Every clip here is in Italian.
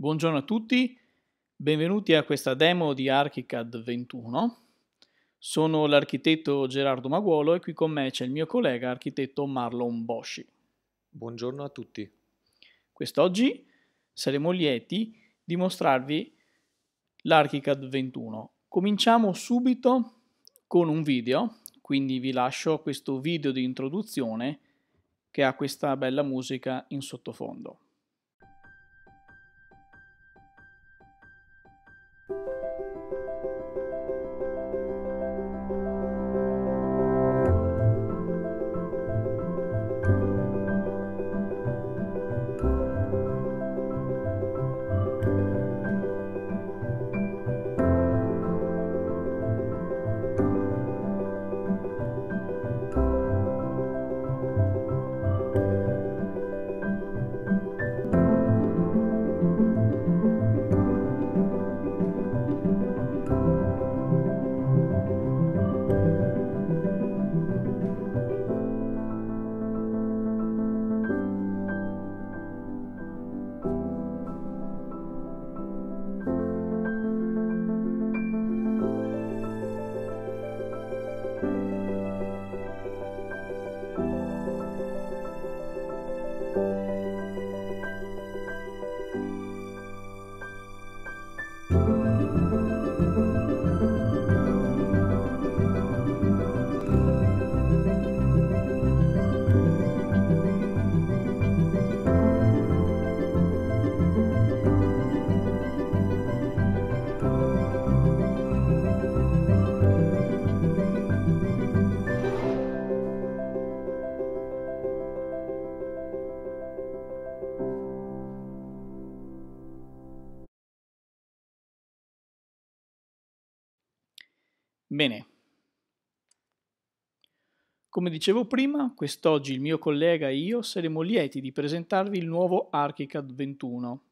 Buongiorno a tutti, benvenuti a questa demo di ArchiCAD 21. Sono l'architetto Gerardo Maguolo e qui con me c'è il mio collega architetto Marlon Bosci. Buongiorno a tutti. Quest'oggi saremo lieti di mostrarvi l'ArchiCAD 21. Cominciamo subito con un video, quindi vi lascio questo video di introduzione che ha questa bella musica in sottofondo. Come dicevo prima, quest'oggi il mio collega e io saremo lieti di presentarvi il nuovo ArchiCAD 21.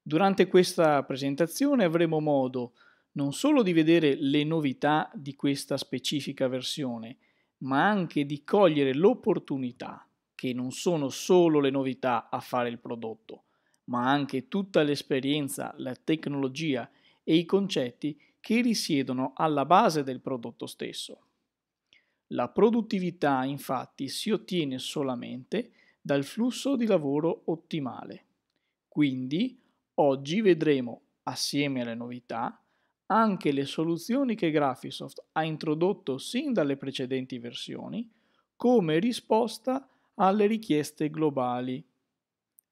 Durante questa presentazione avremo modo non solo di vedere le novità di questa specifica versione, ma anche di cogliere l'opportunità che non sono solo le novità a fare il prodotto, ma anche tutta l'esperienza, la tecnologia e i concetti che risiedono alla base del prodotto stesso. La produttività infatti si ottiene solamente dal flusso di lavoro ottimale. Quindi oggi vedremo, assieme alle novità, anche le soluzioni che Graphisoft ha introdotto sin dalle precedenti versioni come risposta alle richieste globali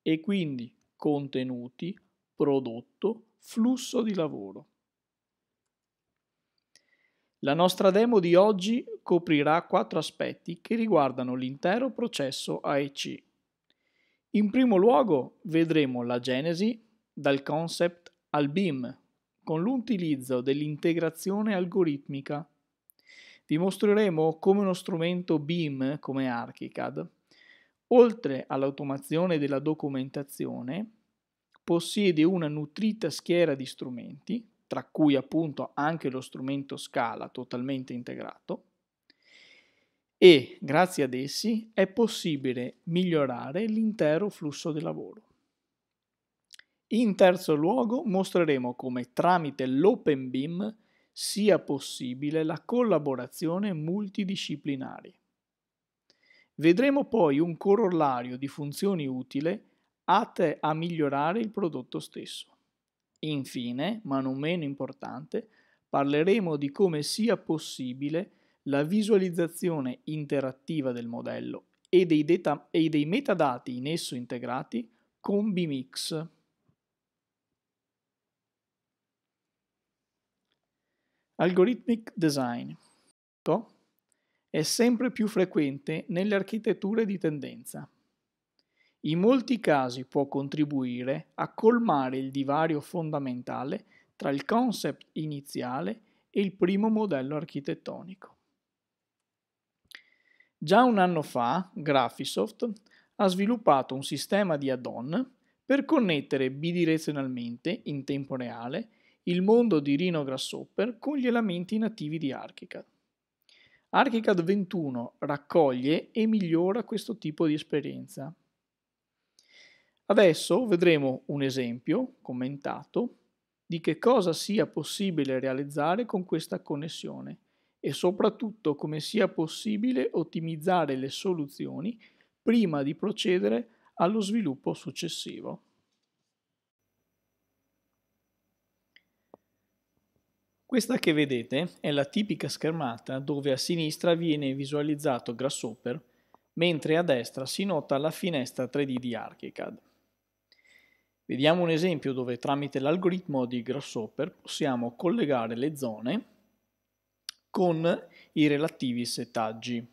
e quindi contenuti, prodotto, flusso di lavoro. La nostra demo di oggi coprirà quattro aspetti che riguardano l'intero processo AEC. In primo luogo vedremo la genesi dal concept al BIM con l'utilizzo dell'integrazione algoritmica. Vi mostreremo come uno strumento BIM come Archicad, oltre all'automazione della documentazione, possiede una nutrita schiera di strumenti tra cui appunto anche lo strumento Scala totalmente integrato, e grazie ad essi è possibile migliorare l'intero flusso di lavoro. In terzo luogo mostreremo come tramite l'Open BIM sia possibile la collaborazione multidisciplinare. Vedremo poi un corollario di funzioni utile atte a migliorare il prodotto stesso. Infine, ma non meno importante, parleremo di come sia possibile la visualizzazione interattiva del modello e dei, data- e dei metadati in esso integrati con BMX. Algorithmic design è sempre più frequente nelle architetture di tendenza in molti casi può contribuire a colmare il divario fondamentale tra il concept iniziale e il primo modello architettonico. Già un anno fa Graphisoft ha sviluppato un sistema di add-on per connettere bidirezionalmente, in tempo reale, il mondo di Rhino Grasshopper con gli elementi nativi di Archicad. Archicad 21 raccoglie e migliora questo tipo di esperienza Adesso vedremo un esempio commentato di che cosa sia possibile realizzare con questa connessione e soprattutto come sia possibile ottimizzare le soluzioni prima di procedere allo sviluppo successivo. Questa che vedete è la tipica schermata dove a sinistra viene visualizzato Grasshopper, mentre a destra si nota la finestra 3D di ArchiCAD. Vediamo un esempio dove tramite l'algoritmo di Grasshopper possiamo collegare le zone con i relativi settaggi.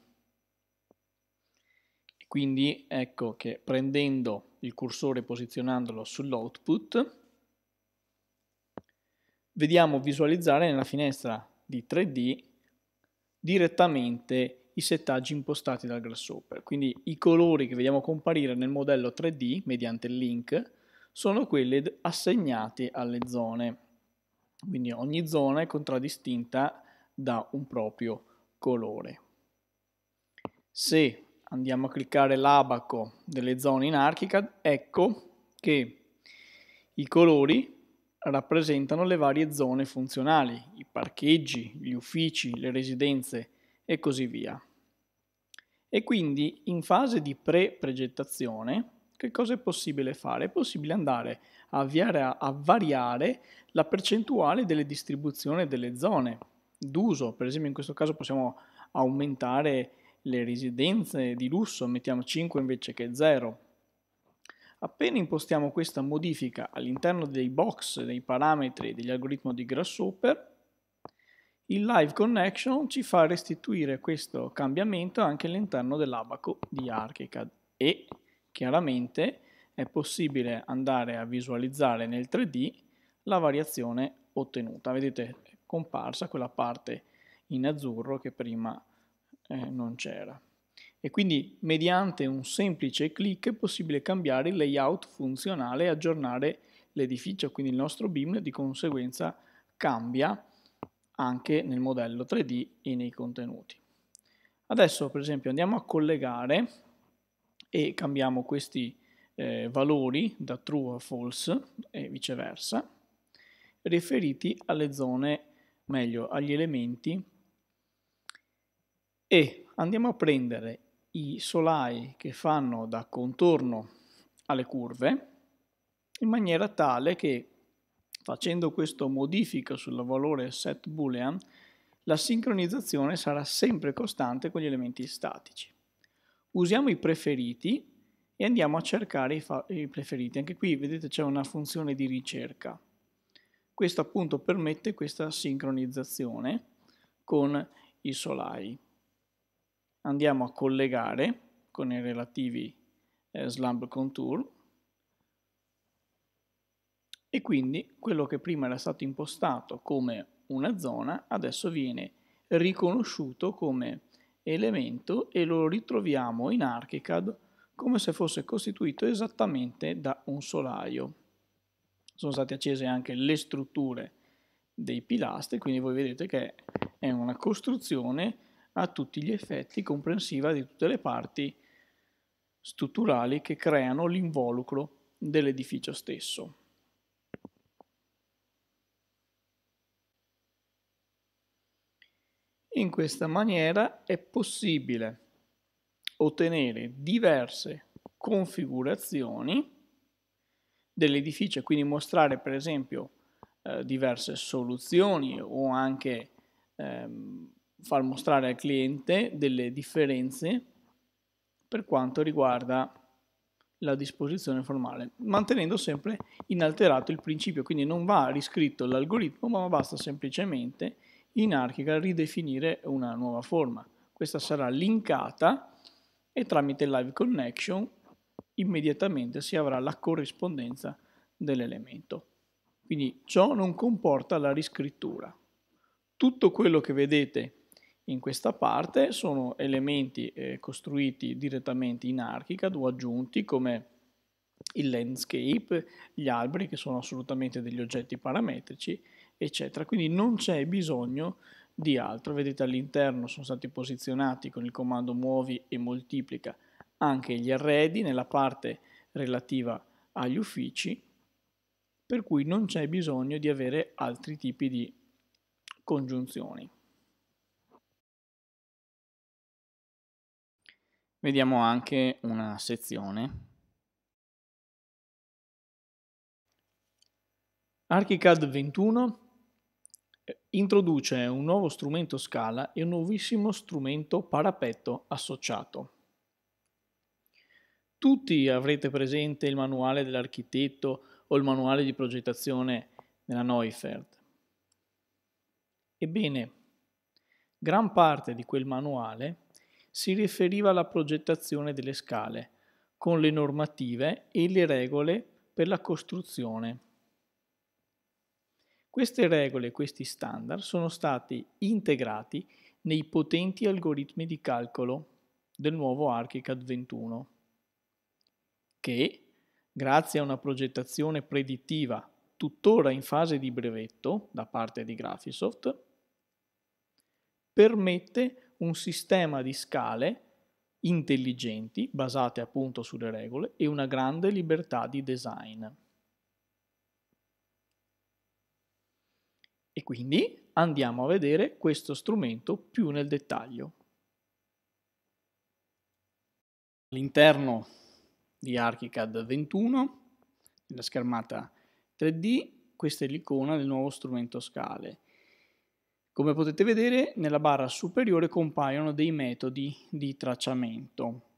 Quindi ecco che prendendo il cursore e posizionandolo sull'output vediamo visualizzare nella finestra di 3D direttamente i settaggi impostati dal Grasshopper. Quindi i colori che vediamo comparire nel modello 3D mediante il link sono quelli assegnati alle zone. Quindi ogni zona è contraddistinta da un proprio colore. Se andiamo a cliccare l'abaco delle zone in ArchiCAD, ecco che i colori rappresentano le varie zone funzionali, i parcheggi, gli uffici, le residenze e così via. E quindi in fase di pre-progettazione che cosa è possibile fare? È possibile andare a, a, a variare la percentuale delle distribuzioni delle zone d'uso. Per esempio in questo caso possiamo aumentare le residenze di lusso, mettiamo 5 invece che 0. Appena impostiamo questa modifica all'interno dei box, dei parametri dell'algoritmo di Grasshopper, il live connection ci fa restituire questo cambiamento anche all'interno dell'abaco di Archicad e Chiaramente è possibile andare a visualizzare nel 3D la variazione ottenuta. Vedete comparsa quella parte in azzurro che prima eh, non c'era. E quindi mediante un semplice clic è possibile cambiare il layout funzionale e aggiornare l'edificio, quindi il nostro BIM di conseguenza cambia anche nel modello 3D e nei contenuti. Adesso per esempio andiamo a collegare e cambiamo questi eh, valori da true a false e viceversa, riferiti alle zone, meglio agli elementi, e andiamo a prendere i solai che fanno da contorno alle curve in maniera tale che facendo questo modifica sul valore set boolean la sincronizzazione sarà sempre costante con gli elementi statici usiamo i preferiti e andiamo a cercare i, i preferiti. Anche qui vedete c'è una funzione di ricerca. Questo appunto permette questa sincronizzazione con i solai. Andiamo a collegare con i relativi eh, slump contour e quindi quello che prima era stato impostato come una zona adesso viene riconosciuto come elemento e lo ritroviamo in ArchiCAD come se fosse costituito esattamente da un solaio. Sono state accese anche le strutture dei pilastri, quindi voi vedete che è una costruzione a tutti gli effetti comprensiva di tutte le parti strutturali che creano l'involucro dell'edificio stesso. In questa maniera è possibile ottenere diverse configurazioni dell'edificio, quindi mostrare per esempio eh, diverse soluzioni o anche ehm, far mostrare al cliente delle differenze per quanto riguarda la disposizione formale, mantenendo sempre inalterato il principio, quindi non va riscritto l'algoritmo, ma basta semplicemente in inarchica ridefinire una nuova forma. Questa sarà linkata e tramite live connection immediatamente si avrà la corrispondenza dell'elemento. Quindi ciò non comporta la riscrittura. Tutto quello che vedete in questa parte sono elementi eh, costruiti direttamente in ArchiCAD o aggiunti come il landscape, gli alberi che sono assolutamente degli oggetti parametrici eccetera. Quindi non c'è bisogno di altro. Vedete all'interno sono stati posizionati con il comando muovi e moltiplica anche gli arredi nella parte relativa agli uffici, per cui non c'è bisogno di avere altri tipi di congiunzioni. Vediamo anche una sezione. ArchiCAD 21 introduce un nuovo strumento scala e un nuovissimo strumento parapetto associato. Tutti avrete presente il manuale dell'architetto o il manuale di progettazione della Neufeld. Ebbene, gran parte di quel manuale si riferiva alla progettazione delle scale, con le normative e le regole per la costruzione queste regole questi standard sono stati integrati nei potenti algoritmi di calcolo del nuovo ArchiCAD 21 che, grazie a una progettazione predittiva tuttora in fase di brevetto da parte di Graphisoft, permette un sistema di scale intelligenti basate appunto sulle regole e una grande libertà di design. quindi andiamo a vedere questo strumento più nel dettaglio. All'interno di ArchiCAD 21, nella schermata 3D, questa è l'icona del nuovo strumento Scale. Come potete vedere, nella barra superiore compaiono dei metodi di tracciamento.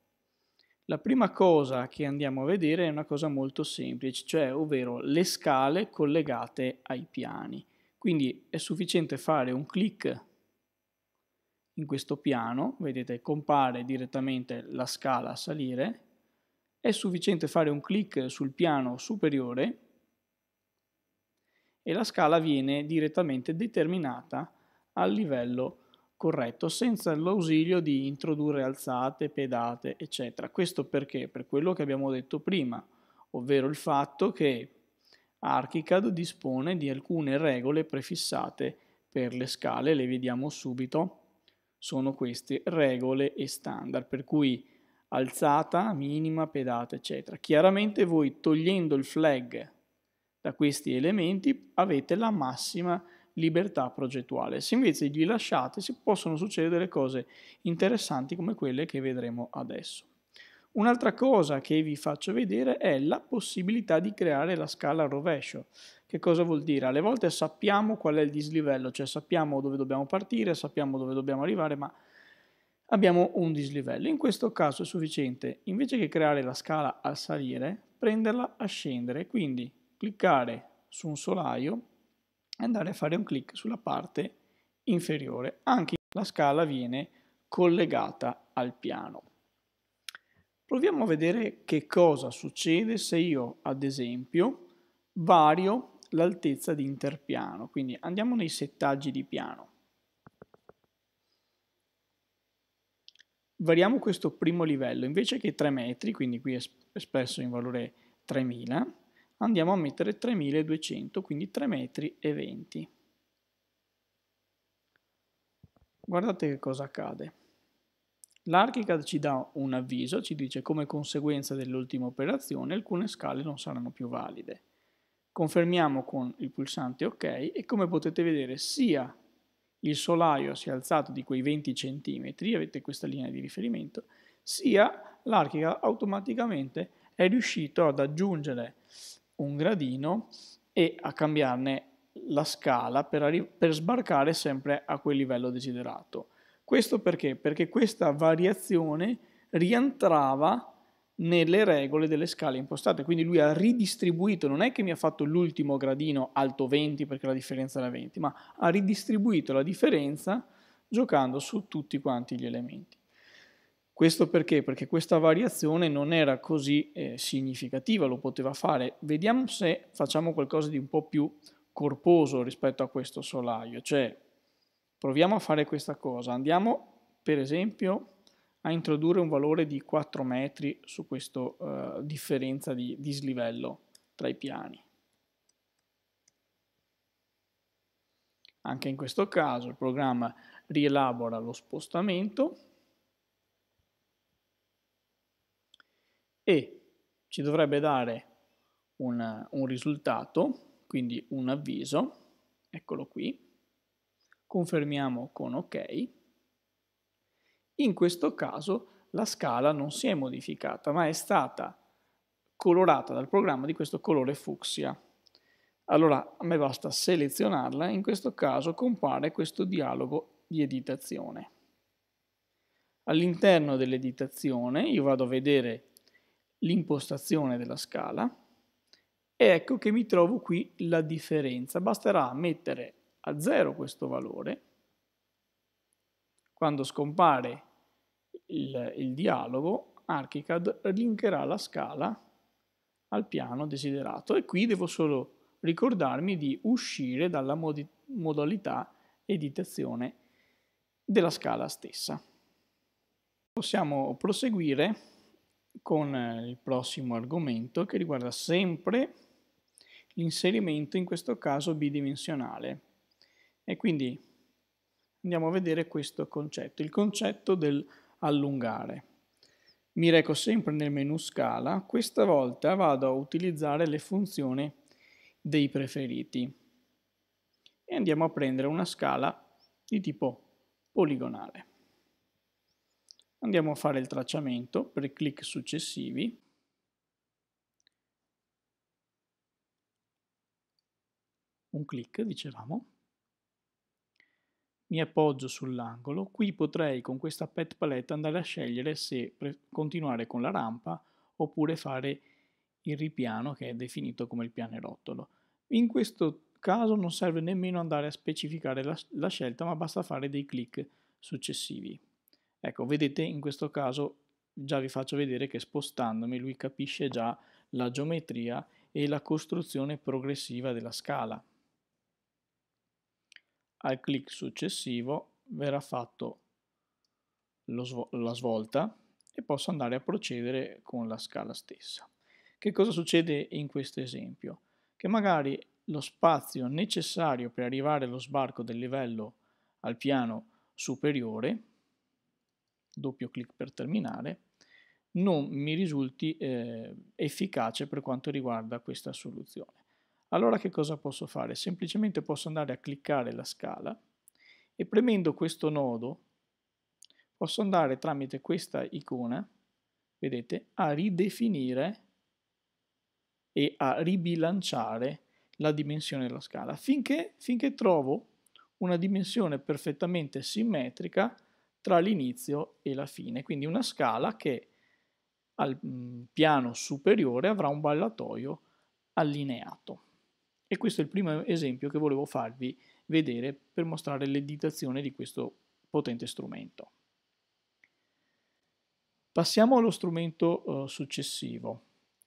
La prima cosa che andiamo a vedere è una cosa molto semplice, cioè ovvero le scale collegate ai piani. Quindi è sufficiente fare un clic in questo piano, vedete compare direttamente la scala a salire, è sufficiente fare un clic sul piano superiore e la scala viene direttamente determinata al livello corretto senza l'ausilio di introdurre alzate, pedate, eccetera. Questo perché? Per quello che abbiamo detto prima, ovvero il fatto che ArchiCAD dispone di alcune regole prefissate per le scale, le vediamo subito, sono queste regole e standard, per cui alzata, minima, pedata, eccetera. Chiaramente voi togliendo il flag da questi elementi avete la massima libertà progettuale. Se invece li lasciate si possono succedere cose interessanti come quelle che vedremo adesso. Un'altra cosa che vi faccio vedere è la possibilità di creare la scala a rovescio. Che cosa vuol dire? Alle volte sappiamo qual è il dislivello, cioè sappiamo dove dobbiamo partire, sappiamo dove dobbiamo arrivare, ma abbiamo un dislivello. In questo caso è sufficiente, invece che creare la scala a salire, prenderla a scendere, quindi cliccare su un solaio e andare a fare un clic sulla parte inferiore. Anche la scala viene collegata al piano. Proviamo a vedere che cosa succede se io, ad esempio, vario l'altezza di interpiano. Quindi andiamo nei settaggi di piano. Variamo questo primo livello, invece che 3 metri, quindi qui è espresso in valore 3000, andiamo a mettere 3200, quindi 3 metri e 20. Guardate che cosa accade. L'Archicad ci dà un avviso, ci dice come conseguenza dell'ultima operazione alcune scale non saranno più valide. Confermiamo con il pulsante OK e come potete vedere sia il solaio si è alzato di quei 20 cm, avete questa linea di riferimento, sia l'Archicad automaticamente è riuscito ad aggiungere un gradino e a cambiarne la scala per, per sbarcare sempre a quel livello desiderato. Questo perché? Perché questa variazione rientrava nelle regole delle scale impostate, quindi lui ha ridistribuito, non è che mi ha fatto l'ultimo gradino alto 20 perché la differenza era 20, ma ha ridistribuito la differenza giocando su tutti quanti gli elementi. Questo perché? Perché questa variazione non era così eh, significativa, lo poteva fare. Vediamo se facciamo qualcosa di un po' più corposo rispetto a questo solaio, cioè Proviamo a fare questa cosa. Andiamo per esempio a introdurre un valore di 4 metri su questa uh, eh, differenza di dislivello tra i piani. Anche in questo caso il programma rielabora lo spostamento e ci dovrebbe dare un, un risultato, quindi un avviso, eccolo qui, confermiamo con ok, in questo caso la scala non si è modificata ma è stata colorata dal programma di questo colore fucsia. Allora a me basta selezionarla, in questo caso compare questo dialogo di editazione. All'interno dell'editazione io vado a vedere l'impostazione della scala e ecco che mi trovo qui la differenza. Basterà mettere a 0 questo valore, quando scompare il, il dialogo, ArchiCAD linkerà la scala al piano desiderato e qui devo solo ricordarmi di uscire dalla modalità editazione della scala stessa. Possiamo proseguire con il prossimo argomento che riguarda sempre l'inserimento, in questo caso bidimensionale. E quindi andiamo a vedere questo concetto, il concetto dell'allungare. Mi reco sempre nel menu scala, questa volta vado a utilizzare le funzioni dei preferiti e andiamo a prendere una scala di tipo poligonale. Andiamo a fare il tracciamento per clic successivi un clic, dicevamo, mi appoggio sull'angolo, qui potrei con questa pet palette andare a scegliere se continuare con la rampa oppure fare il ripiano che è definito come il pianerottolo. In questo caso non serve nemmeno andare a specificare la, la scelta ma basta fare dei clic successivi. Ecco, vedete in questo caso già vi faccio vedere che spostandomi lui capisce già la geometria e la costruzione progressiva della scala al clic successivo verrà fatto Svo la svolta e posso andare a procedere con la scala stessa. Che cosa succede in questo esempio? Che magari lo spazio necessario per arrivare allo sbarco del livello al piano superiore, doppio clic per terminare, non mi risulti eh, efficace per quanto riguarda questa soluzione. Allora che cosa posso fare? Semplicemente posso andare a cliccare la scala e premendo questo nodo posso andare tramite questa icona, vedete, a ridefinire e a ribilanciare la dimensione della scala finché, finché trovo una dimensione perfettamente simmetrica tra l'inizio e la fine, quindi una scala che al mm, piano superiore avrà un ballatoio allineato. E questo è il primo esempio che volevo farvi vedere per mostrare l'editazione di questo potente strumento. Passiamo allo strumento eh, successivo,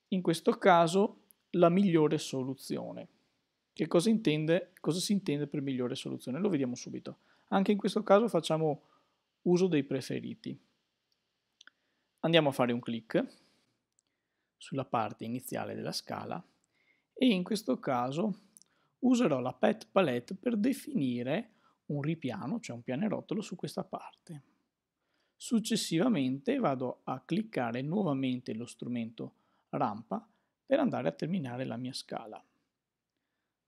in questo caso la migliore soluzione. Che cosa, intende, cosa si intende per migliore soluzione? Lo vediamo subito. Anche in questo caso facciamo uso dei preferiti. Andiamo a fare un clic sulla parte iniziale della scala e in questo caso userò la pet palette per definire un ripiano, cioè un pianerottolo su questa parte. Successivamente vado a cliccare nuovamente lo strumento rampa per andare a terminare la mia scala.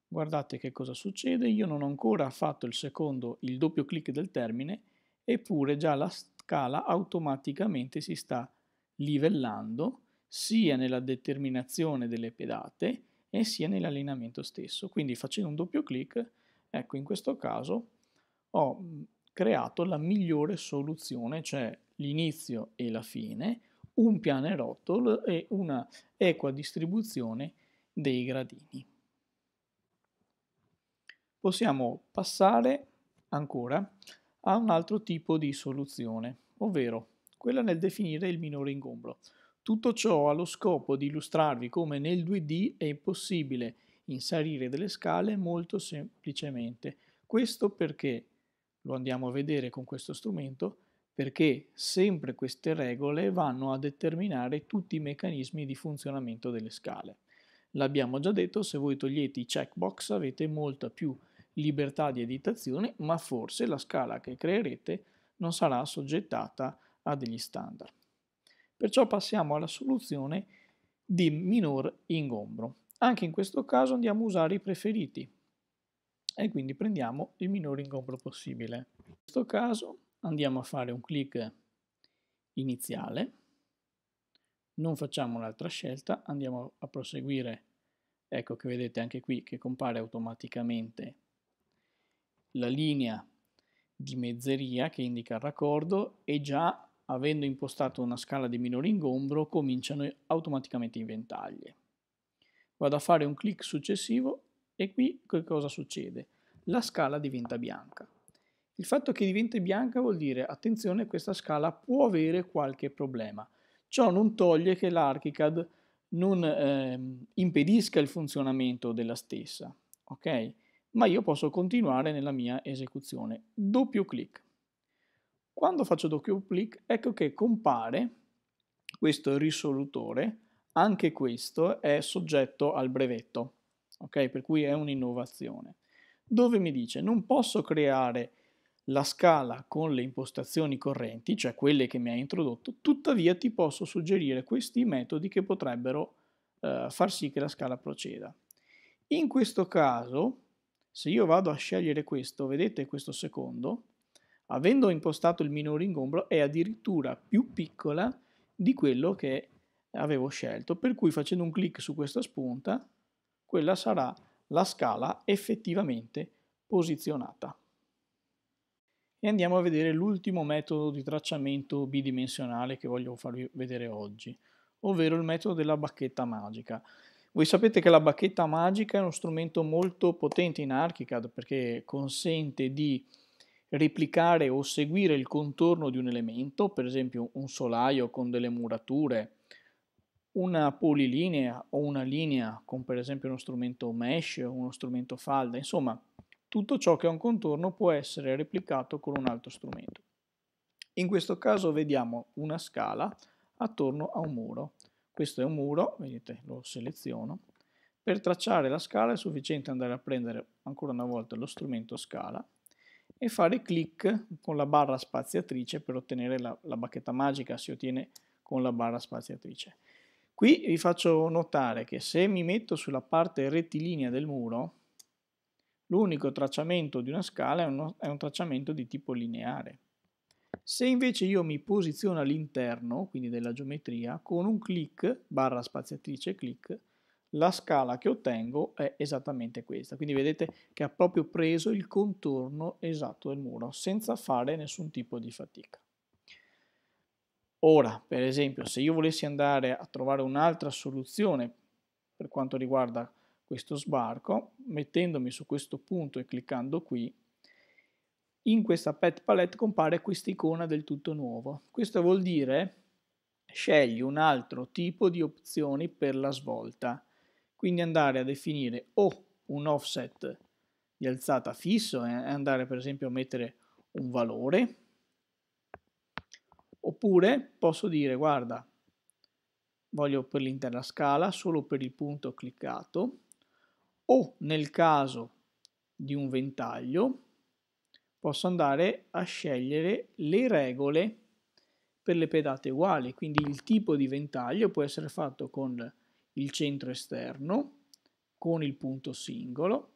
Guardate che cosa succede, io non ho ancora fatto il secondo, il doppio clic del termine, eppure già la scala automaticamente si sta livellando sia nella determinazione delle pedate e sia nell'allineamento stesso. Quindi facendo un doppio clic, ecco in questo caso ho mhmm, creato la migliore soluzione, cioè l'inizio e la fine, un piano rotolo e una equa distribuzione dei gradini. Possiamo passare ancora a un altro tipo di soluzione, ovvero quella nel definire il minore ingombro. Tutto ciò ha lo scopo di illustrarvi come nel 2D è possibile inserire delle scale molto semplicemente. Questo perché, lo andiamo a vedere con questo strumento, perché sempre queste regole vanno a determinare tutti i meccanismi di funzionamento delle scale. L'abbiamo già detto, se voi togliete i checkbox avete molta più libertà di editazione, ma forse la scala che creerete non sarà soggettata a degli standard. Perciò passiamo alla soluzione di minor ingombro. Anche in questo caso andiamo a usare i preferiti e quindi prendiamo il minor ingombro possibile. In questo caso andiamo a fare un clic iniziale, non facciamo un'altra scelta, andiamo a proseguire, ecco che vedete anche qui che compare automaticamente la linea di mezzeria che indica il raccordo e già avendo impostato una scala di minore ingombro, cominciano automaticamente in ventaglie. Vado a fare un clic successivo e qui che cosa succede? La scala diventa bianca. Il fatto che diventi bianca vuol dire, attenzione, questa scala può avere qualche problema. Ciò non toglie che l'ArchiCAD non eh, impedisca il funzionamento della stessa, ok? Ma io posso continuare nella mia esecuzione. Doppio clic. Quando faccio doppio clic, ecco che compare questo risolutore, anche questo è soggetto al brevetto, ok? Per cui è un'innovazione. Dove mi dice non posso creare la scala con le impostazioni correnti, cioè quelle che mi ha introdotto, tuttavia ti posso suggerire questi metodi che potrebbero eh, far sì che la scala proceda. In questo caso, se io vado a scegliere questo, vedete questo secondo, avendo impostato il minore ingombro, è addirittura più piccola di quello che avevo scelto, per cui facendo un clic su questa spunta, quella sarà la scala effettivamente posizionata. E andiamo a vedere l'ultimo metodo di tracciamento bidimensionale che voglio farvi vedere oggi, ovvero il metodo della bacchetta magica. Voi sapete che la bacchetta magica è uno strumento molto potente in ArchiCAD perché consente di replicare o seguire il contorno di un elemento, per esempio un solaio con delle murature, una polilinea o una linea con per esempio uno strumento mesh o uno strumento falda, insomma tutto ciò che ha un contorno può essere replicato con un altro strumento. In questo caso vediamo una scala attorno a un muro. Questo è un muro, vedete lo seleziono. Per tracciare la scala è sufficiente andare a prendere ancora una volta lo strumento scala e fare clic con la barra spaziatrice per ottenere la, la bacchetta magica, si ottiene con la barra spaziatrice. Qui vi faccio notare che se mi metto sulla parte rettilinea del muro, l'unico tracciamento di una scala è, uno, è un tracciamento di tipo lineare. Se invece io mi posiziono all'interno, quindi della geometria, con un clic, barra spaziatrice clic, la scala che ottengo è esattamente questa. Quindi vedete che ha proprio preso il contorno esatto del muro senza fare nessun tipo di fatica. Ora, per esempio, se io volessi andare a trovare un'altra soluzione per quanto riguarda questo sbarco, mettendomi su questo punto e cliccando qui, in questa pet palette compare questa icona del tutto nuovo. Questo vuol dire scegli un altro tipo di opzioni per la svolta quindi andare a definire o un offset di alzata fisso eh, e andare per esempio a mettere un valore oppure posso dire guarda voglio per l'intera scala solo per il punto cliccato o nel caso di un ventaglio posso andare a scegliere le regole per le pedate uguali quindi il tipo di ventaglio può essere fatto con il centro esterno con il punto singolo,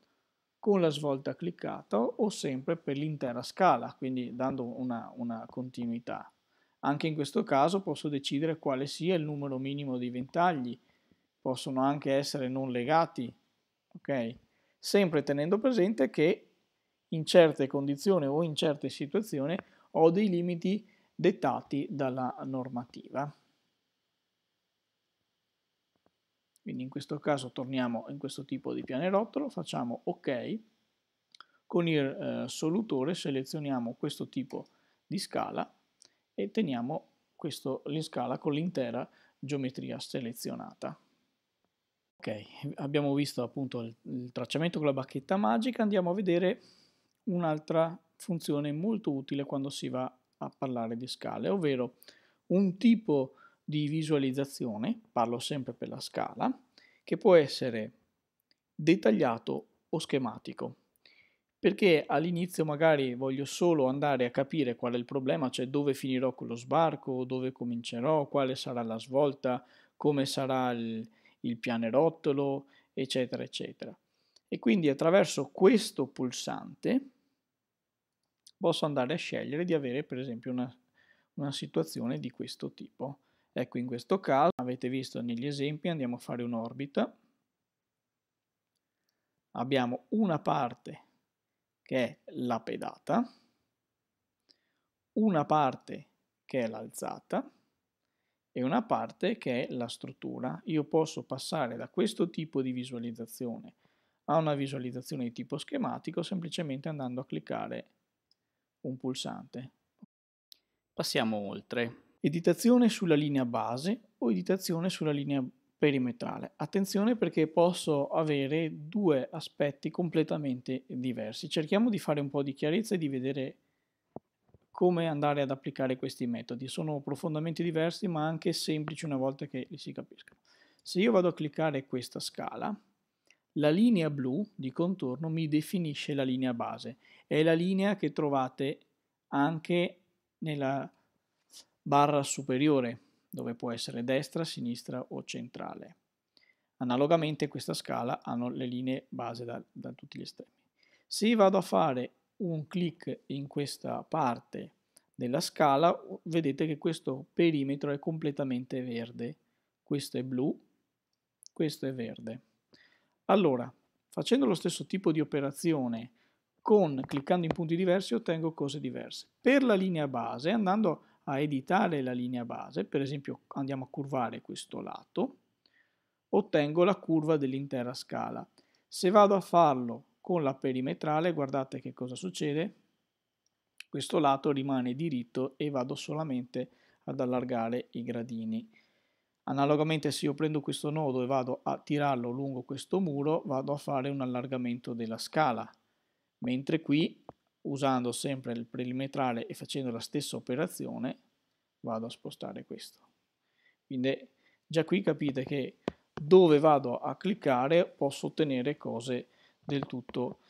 con la svolta cliccata o sempre per l'intera scala, quindi dando una, una continuità. Anche in questo caso posso decidere quale sia il numero minimo di ventagli, possono anche essere non legati, ok? Sempre tenendo presente che in certe condizioni o in certe situazioni ho dei limiti dettati dalla normativa. Quindi in questo caso torniamo in questo tipo di pianerottolo, facciamo ok, con il eh, solutore selezioniamo questo tipo di scala e teniamo questo, scala con l'intera geometria selezionata. Ok, abbiamo visto appunto il, il tracciamento con la bacchetta magica, andiamo a vedere un'altra funzione molto utile quando si va a parlare di scale, ovvero un tipo di di visualizzazione, parlo sempre per la scala, che può essere dettagliato o schematico. Perché all'inizio magari voglio solo andare a capire qual è il problema, cioè dove finirò con lo sbarco, dove comincerò, quale sarà la svolta, come sarà il, il pianerottolo, eccetera, eccetera. E quindi attraverso questo pulsante posso andare a scegliere di avere per esempio una, una situazione di questo tipo. Ecco, in questo caso, avete visto negli esempi, andiamo a fare un'orbita. Abbiamo una parte che è la pedata, una parte che è l'alzata e una parte che è la struttura. Io posso passare da questo tipo di visualizzazione a una visualizzazione di tipo schematico semplicemente andando a cliccare un pulsante. Passiamo oltre editazione sulla linea base o editazione sulla linea perimetrale. Attenzione perché posso avere due aspetti completamente diversi. Cerchiamo di fare un po' di chiarezza e di vedere come andare ad applicare questi metodi. Sono profondamente diversi ma anche semplici una volta che li si capiscono. Se io vado a cliccare questa scala, la linea blu di contorno mi definisce la linea base. È la linea che trovate anche nella barra superiore, dove può essere destra, sinistra o centrale. Analogamente questa scala hanno le linee base da, da tutti gli estremi. Se vado a fare un clic in questa parte della scala, vedete che questo perimetro è completamente verde. Questo è blu, questo è verde. Allora, facendo lo stesso tipo di operazione con cliccando in punti diversi ottengo cose diverse. Per la linea base, andando a editare la linea base, per esempio andiamo a curvare questo lato, ottengo la curva dell'intera scala. Se vado a farlo con la perimetrale, guardate che cosa succede, questo lato rimane diritto e vado solamente ad allargare i gradini. Analogamente se io prendo questo nodo e vado a tirarlo lungo questo muro, vado a fare un allargamento della scala, mentre qui usando sempre il perimetrale e facendo la stessa operazione vado a spostare questo quindi già qui capite che dove vado a cliccare posso ottenere cose del tutto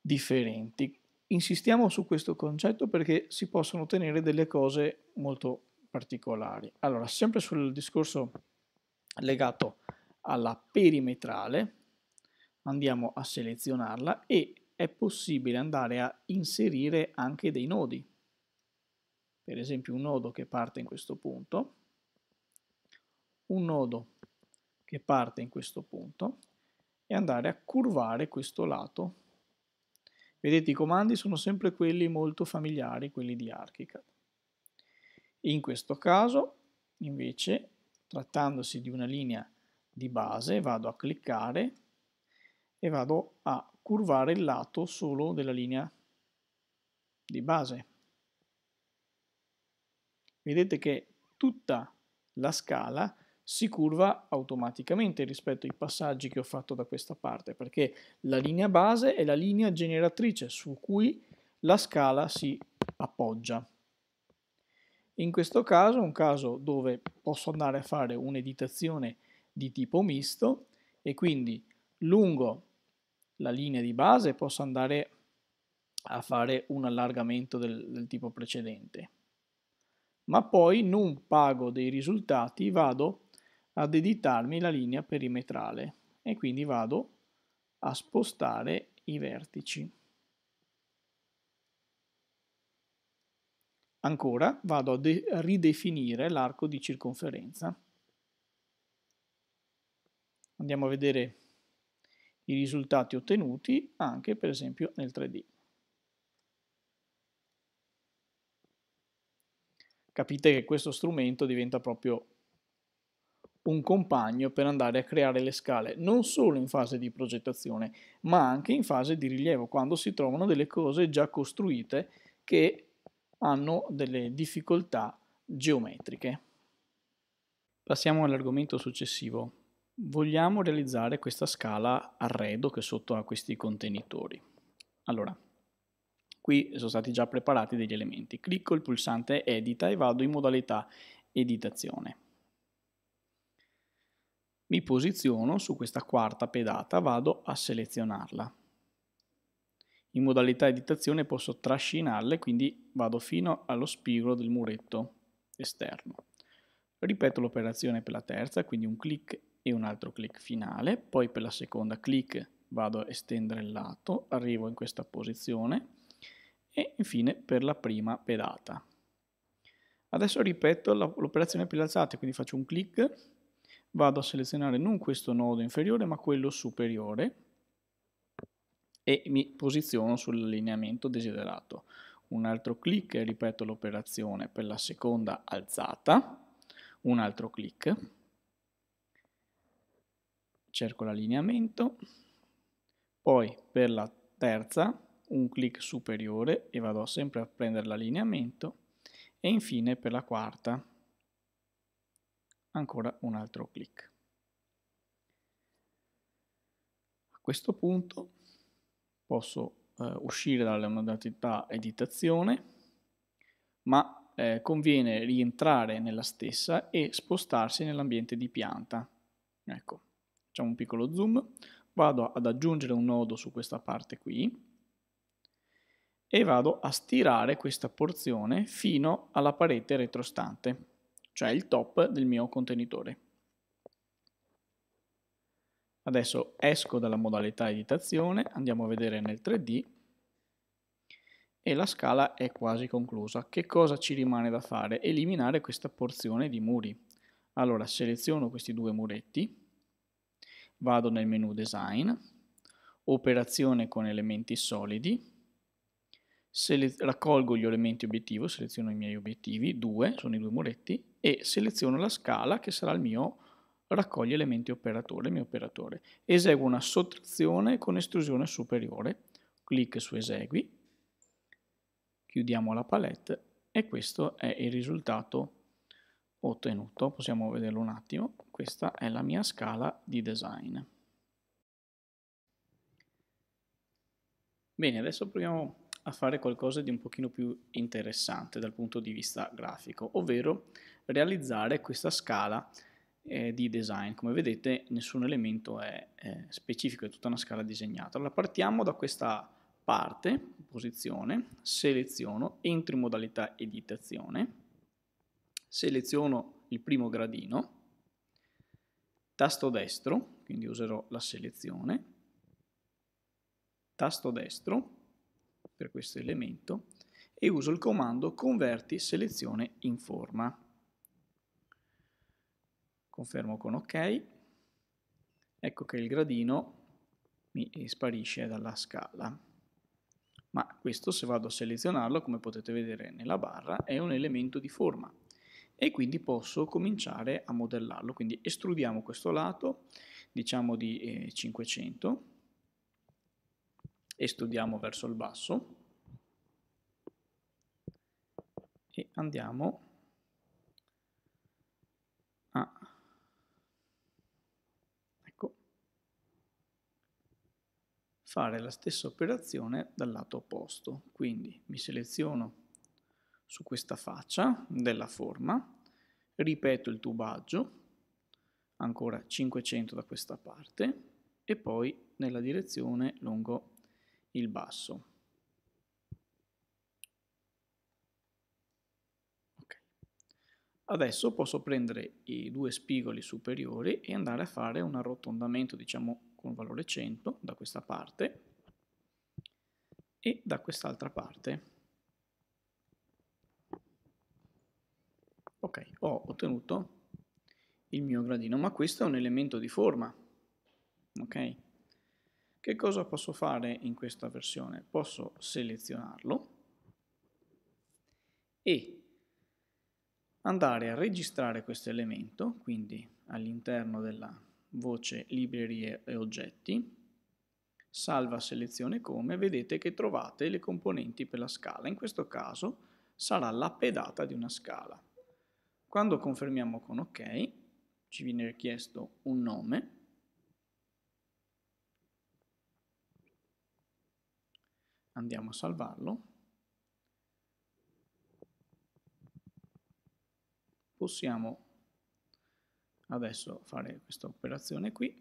differenti insistiamo su questo concetto perché si possono ottenere delle cose molto particolari allora sempre sul discorso legato alla perimetrale andiamo a selezionarla e è possibile andare a inserire anche dei nodi. Per esempio un nodo che parte in questo punto, un nodo che parte in questo punto e andare a curvare questo lato. Vedete i comandi sono sempre quelli molto familiari, quelli di ArchiCAD. In questo caso invece trattandosi di una linea di base vado a cliccare e vado a curvare il lato solo della linea di base. Vedete che tutta la scala si curva automaticamente rispetto ai passaggi che ho fatto da questa parte, perché la linea base è la linea generatrice su cui la scala si appoggia. In questo caso, un caso dove posso andare a fare un'editazione di tipo misto e quindi lungo la linea di base posso andare a fare un allargamento del, del tipo precedente ma poi non pago dei risultati vado ad editarmi la linea perimetrale e quindi vado a spostare i vertici ancora vado a ridefinire l'arco di circonferenza andiamo a vedere i risultati ottenuti anche per esempio nel 3D. Capite che questo strumento diventa proprio un compagno per andare a creare le scale non solo in fase di progettazione ma anche in fase di rilievo quando si trovano delle cose già costruite che hanno delle difficoltà geometriche. Passiamo all'argomento successivo, Vogliamo realizzare questa scala arredo che sotto a questi contenitori. Allora, qui sono stati già preparati degli elementi. Clicco il pulsante edita e vado in modalità editazione. Mi posiziono su questa quarta pedata, vado a selezionarla. In modalità editazione posso trascinarle, quindi vado fino allo spigolo del muretto esterno. Ripeto l'operazione per la terza, quindi un clic e un altro clic finale, poi per la seconda clic vado a estendere il lato, arrivo in questa posizione e infine per la prima pedata. Adesso ripeto l'operazione più alzate, quindi faccio un clic, vado a selezionare non questo nodo inferiore ma quello superiore e mi posiziono sull'allineamento desiderato. Un altro clic e ripeto l'operazione per la seconda alzata, un altro clic cerco l'allineamento, poi per la terza un clic superiore e vado sempre a prendere l'allineamento e infine per la quarta ancora un altro clic. A questo punto posso eh, uscire dalla modalità editazione ma eh, conviene rientrare nella stessa e spostarsi nell'ambiente di pianta. Ecco. Facciamo un piccolo zoom, vado ad aggiungere un nodo su questa parte qui e vado a stirare questa porzione fino alla parete retrostante, cioè il top del mio contenitore. Adesso esco dalla modalità editazione, andiamo a vedere nel 3D e la scala è quasi conclusa. Che cosa ci rimane da fare? Eliminare questa porzione di muri. Allora seleziono questi due muretti vado nel menu design, operazione con elementi solidi, raccolgo gli elementi obiettivo, seleziono i miei obiettivi, due, sono i due muretti, e seleziono la scala che sarà il mio raccoglie elementi operatore, mio operatore. Eseguo una sottrazione con estrusione superiore, clic su esegui, chiudiamo la palette e questo è il risultato ottenuto, possiamo vederlo un attimo, questa è la mia scala di design. Bene, adesso proviamo a fare qualcosa di un pochino più interessante dal punto di vista grafico, ovvero realizzare questa scala eh, di design. Come vedete nessun elemento è eh, specifico, è tutta una scala disegnata. Allora partiamo da questa parte, posizione, seleziono, entro in modalità editazione, seleziono il primo gradino, tasto destro, quindi userò la selezione, tasto destro per questo elemento e uso il comando converti selezione in forma. Confermo con ok, ecco che il gradino mi sparisce dalla scala. Ma questo se vado a selezionarlo, come potete vedere nella barra, è un elemento di forma e quindi posso cominciare a modellarlo. Quindi estrudiamo questo lato, diciamo di eh, 500, estrudiamo verso il basso e andiamo a ecco, fare la stessa operazione dal lato opposto. Quindi mi seleziono su questa faccia della forma, ripeto il tubaggio, ancora 500 da questa parte e poi nella direzione lungo il basso. Adesso posso prendere i due spigoli superiori e andare a fare un arrotondamento, diciamo con valore 100, da questa parte e da quest'altra parte. Ok, ho ottenuto il mio gradino, ma questo è un elemento di forma. Ok? Che cosa posso fare in questa versione? Posso selezionarlo e andare a registrare questo elemento, quindi all'interno della voce librerie e oggetti, salva selezione come, vedete che trovate le componenti per la scala. In questo caso sarà la pedata di una scala. Quando confermiamo con ok, ci viene richiesto un nome, andiamo a salvarlo, possiamo adesso fare questa operazione qui,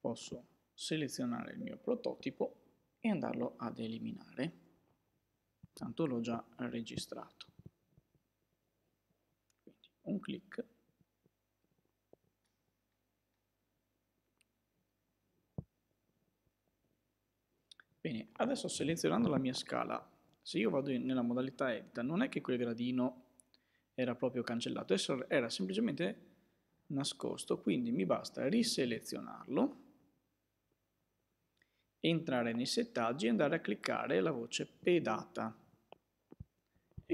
posso selezionare il mio prototipo e andarlo ad eliminare, tanto l'ho già registrato un clic. Bene, adesso selezionando la mia scala, se io vado in, nella modalità edit, non è che quel gradino era proprio cancellato, era semplicemente nascosto, quindi mi basta riselezionarlo, entrare nei settaggi e andare a cliccare la voce pedata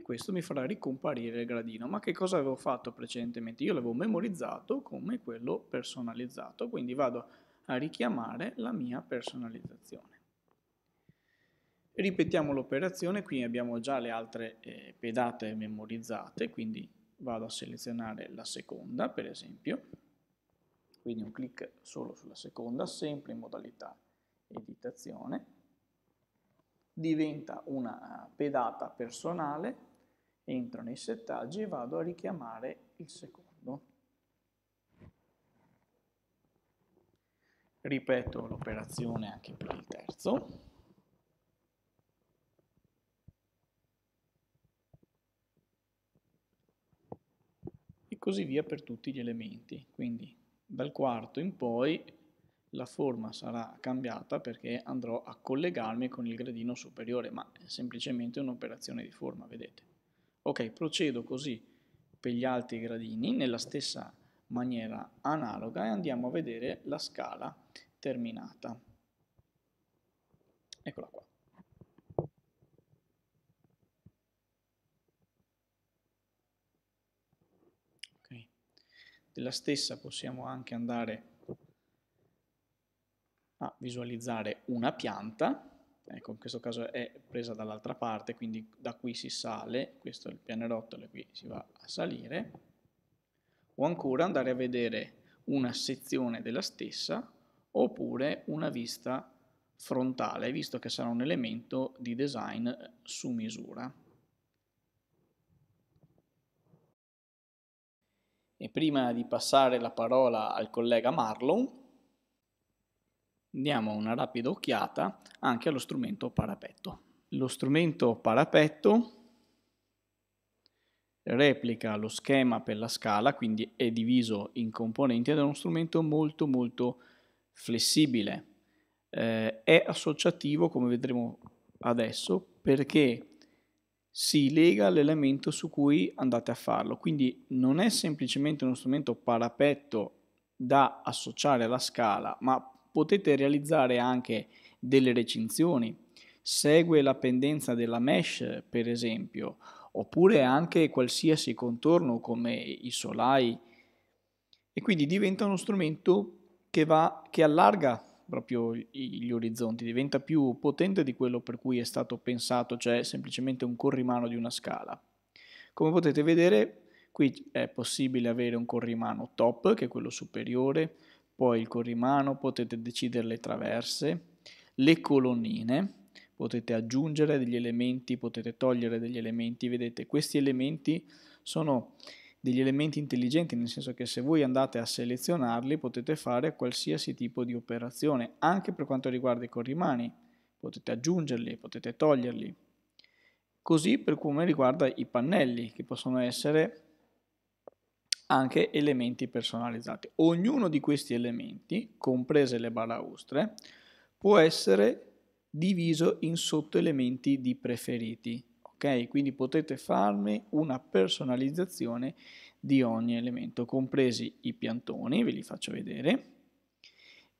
questo mi farà ricomparire il gradino. Ma che cosa avevo fatto precedentemente? Io l'avevo memorizzato come quello personalizzato, quindi vado a richiamare la mia personalizzazione. Ripetiamo l'operazione, qui abbiamo già le altre eh, pedate memorizzate, quindi vado a selezionare la seconda, per esempio, quindi un clic solo sulla seconda, sempre in modalità editazione, diventa una pedata personale entro nei settaggi e vado a richiamare il secondo. Ripeto l'operazione anche per il terzo. E così via per tutti gli elementi. Quindi dal quarto in poi la forma sarà cambiata perché andrò a collegarmi con il gradino superiore, ma è semplicemente un'operazione di forma, vedete. Ok, procedo così per gli altri gradini nella stessa maniera analoga e andiamo a vedere la scala terminata. Eccola qua. Okay. Della stessa possiamo anche andare a visualizzare una pianta ecco in questo caso è presa dall'altra parte, quindi da qui si sale, questo è il pianerottolo e qui si va a salire, o ancora andare a vedere una sezione della stessa oppure una vista frontale, visto che sarà un elemento di design su misura. E prima di passare la parola al collega Marlon diamo una rapida occhiata anche allo strumento parapetto. Lo strumento parapetto replica lo schema per la scala, quindi è diviso in componenti ed è uno strumento molto molto flessibile. Eh, è associativo, come vedremo adesso, perché si lega all'elemento su cui andate a farlo, quindi non è semplicemente uno strumento parapetto da associare alla scala, ma potete realizzare anche delle recinzioni, segue la pendenza della mesh per esempio, oppure anche qualsiasi contorno come i solai e quindi diventa uno strumento che, va, che allarga proprio gli orizzonti, diventa più potente di quello per cui è stato pensato, cioè semplicemente un corrimano di una scala. Come potete vedere qui è possibile avere un corrimano top, che è quello superiore, poi il corrimano, potete decidere le traverse, le colonnine, potete aggiungere degli elementi, potete togliere degli elementi, vedete questi elementi sono degli elementi intelligenti, nel senso che se voi andate a selezionarli potete fare qualsiasi tipo di operazione, anche per quanto riguarda i corrimani, potete aggiungerli, potete toglierli. Così per come riguarda i pannelli, che possono essere anche elementi personalizzati. Ognuno di questi elementi, comprese le balaustre, può essere diviso in sottoelementi di preferiti. Ok, quindi potete farmi una personalizzazione di ogni elemento, compresi i piantoni, ve li faccio vedere.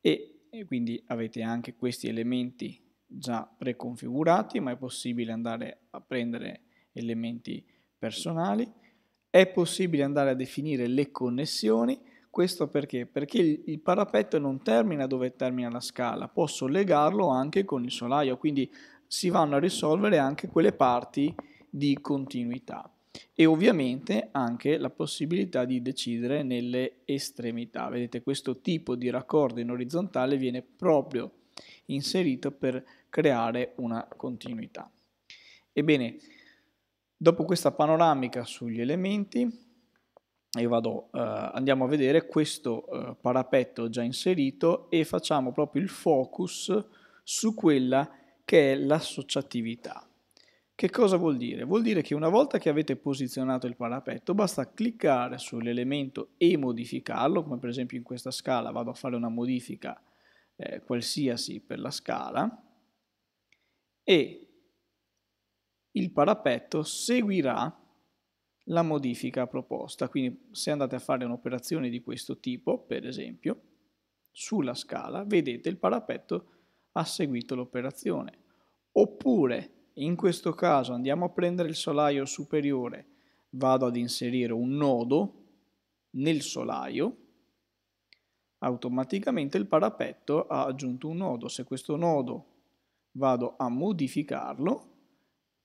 E, e quindi avete anche questi elementi già preconfigurati, ma è possibile andare a prendere elementi personali è possibile andare a definire le connessioni, questo perché? Perché il parapetto non termina dove termina la scala, posso legarlo anche con il solaio, quindi si vanno a risolvere anche quelle parti di continuità e ovviamente anche la possibilità di decidere nelle estremità. Vedete, questo tipo di raccordo in orizzontale viene proprio inserito per creare una continuità. Ebbene, Dopo questa panoramica sugli elementi, Vado, eh, andiamo a vedere questo eh, parapetto già inserito e facciamo proprio il focus su quella che è l'associatività. Che cosa vuol dire? Vuol dire che una volta che avete posizionato il parapetto basta cliccare sull'elemento e modificarlo, come per esempio in questa scala vado a fare una modifica eh, qualsiasi per la scala e il parapetto seguirà la modifica proposta. Quindi se andate a fare un'operazione di questo tipo, per esempio, sulla scala, vedete il parapetto ha seguito l'operazione. Oppure, in questo caso, andiamo a prendere il solaio superiore, vado ad inserire un nodo nel solaio, automaticamente il parapetto ha aggiunto un nodo. Se questo nodo vado a modificarlo,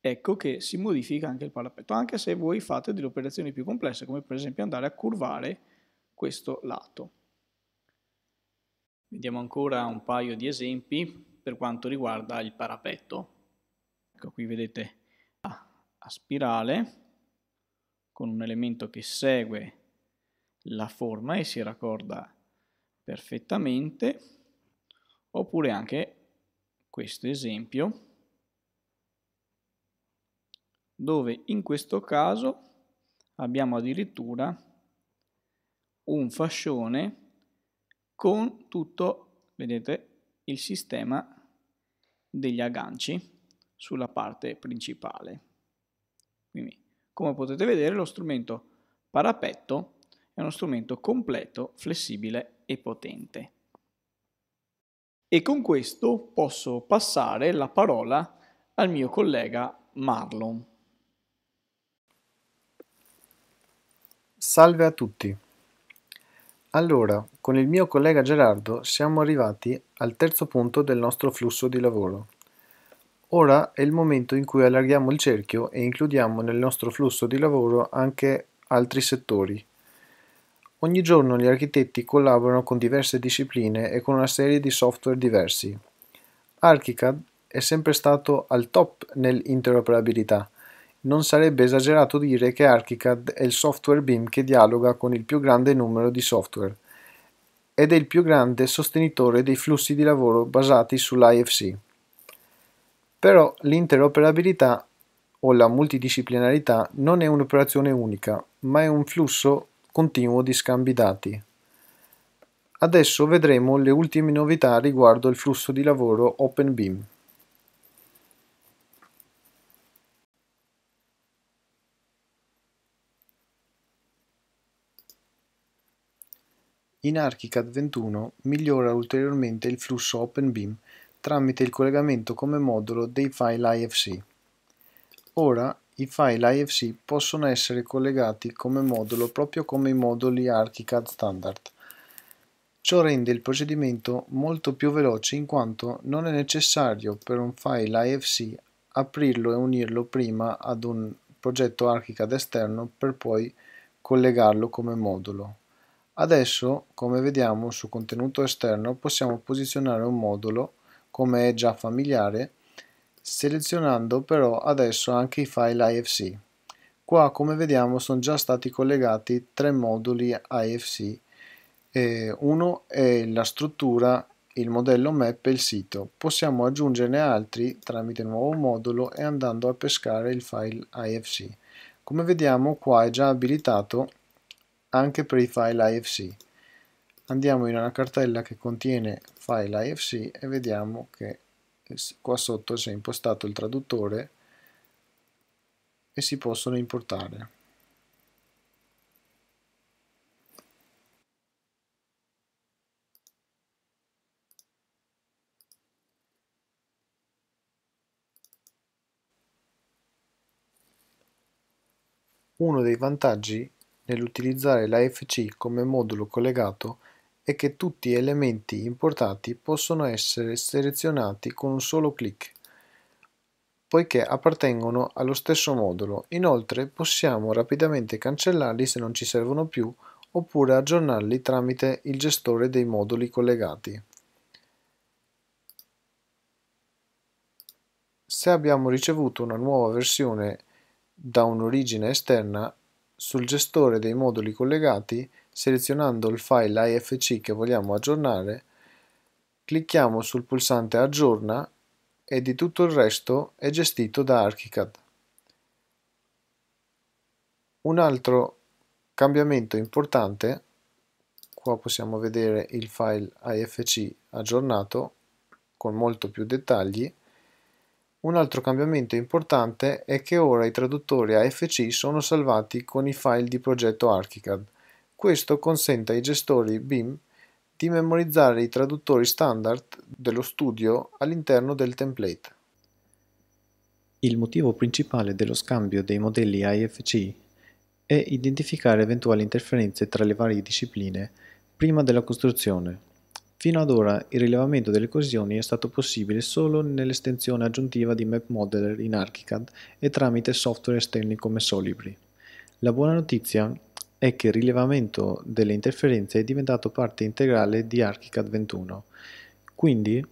ecco che si modifica anche il parapetto, anche se voi fate delle operazioni più complesse, come per esempio andare a curvare questo lato. Vediamo ancora un paio di esempi per quanto riguarda il parapetto. Ecco qui vedete a, a spirale con un elemento che segue la forma e si raccorda perfettamente, oppure anche questo esempio dove in questo caso abbiamo addirittura un fascione con tutto, vedete, il sistema degli agganci sulla parte principale. Quindi, come potete vedere, lo strumento parapetto è uno strumento completo, flessibile e potente. E con questo posso passare la parola al mio collega Marlon. Salve a tutti! Allora, con il mio collega Gerardo siamo arrivati al terzo punto del nostro flusso di lavoro. Ora è il momento in cui allarghiamo il cerchio e includiamo nel nostro flusso di lavoro anche altri settori. Ogni giorno gli architetti collaborano con diverse discipline e con una serie di software diversi. ArchiCAD è sempre stato al top nell'interoperabilità non sarebbe esagerato dire che ArchiCAD è il software BIM che dialoga con il più grande numero di software ed è il più grande sostenitore dei flussi di lavoro basati sull'IFC. Però l'interoperabilità o la multidisciplinarità non è un'operazione unica, ma è un flusso continuo di scambi dati. Adesso vedremo le ultime novità riguardo il flusso di lavoro OpenBeam. In ArchiCAD 21 migliora ulteriormente il flusso OpenBeam tramite il collegamento come modulo dei file IFC. Ora i file IFC possono essere collegati come modulo proprio come i moduli ArchiCAD standard. Ciò rende il procedimento molto più veloce in quanto non è necessario per un file IFC aprirlo e unirlo prima ad un progetto ArchiCAD esterno per poi collegarlo come modulo. Adesso, come vediamo su contenuto esterno, possiamo posizionare un modulo, come è già familiare, selezionando però adesso anche i file IFC. Qua, come vediamo, sono già stati collegati tre moduli IFC. Eh, uno è la struttura, il modello map e il sito. Possiamo aggiungerne altri tramite nuovo modulo e andando a pescare il file IFC. Come vediamo qua è già abilitato anche per i file IFC. Andiamo in una cartella che contiene file IFC e vediamo che qua sotto si è impostato il traduttore e si possono importare. Uno dei vantaggi nell'utilizzare l'AFC come modulo collegato è che tutti gli elementi importati possono essere selezionati con un solo clic, poiché appartengono allo stesso modulo. Inoltre possiamo rapidamente cancellarli se non ci servono più oppure aggiornarli tramite il gestore dei moduli collegati. Se abbiamo ricevuto una nuova versione da un'origine esterna sul gestore dei moduli collegati, selezionando il file IFC che vogliamo aggiornare, clicchiamo sul pulsante aggiorna e di tutto il resto è gestito da ArchiCAD. Un altro cambiamento importante, qua possiamo vedere il file IFC aggiornato con molto più dettagli, un altro cambiamento importante è che ora i traduttori AFC sono salvati con i file di progetto ArchiCAD. Questo consente ai gestori BIM di memorizzare i traduttori standard dello studio all'interno del template. Il motivo principale dello scambio dei modelli AFC è identificare eventuali interferenze tra le varie discipline prima della costruzione Fino ad ora il rilevamento delle collisioni è stato possibile solo nell'estensione aggiuntiva di MapModeler in ArchiCAD e tramite software esterni come Solibri. La buona notizia è che il rilevamento delle interferenze è diventato parte integrale di ArchiCAD 21, quindi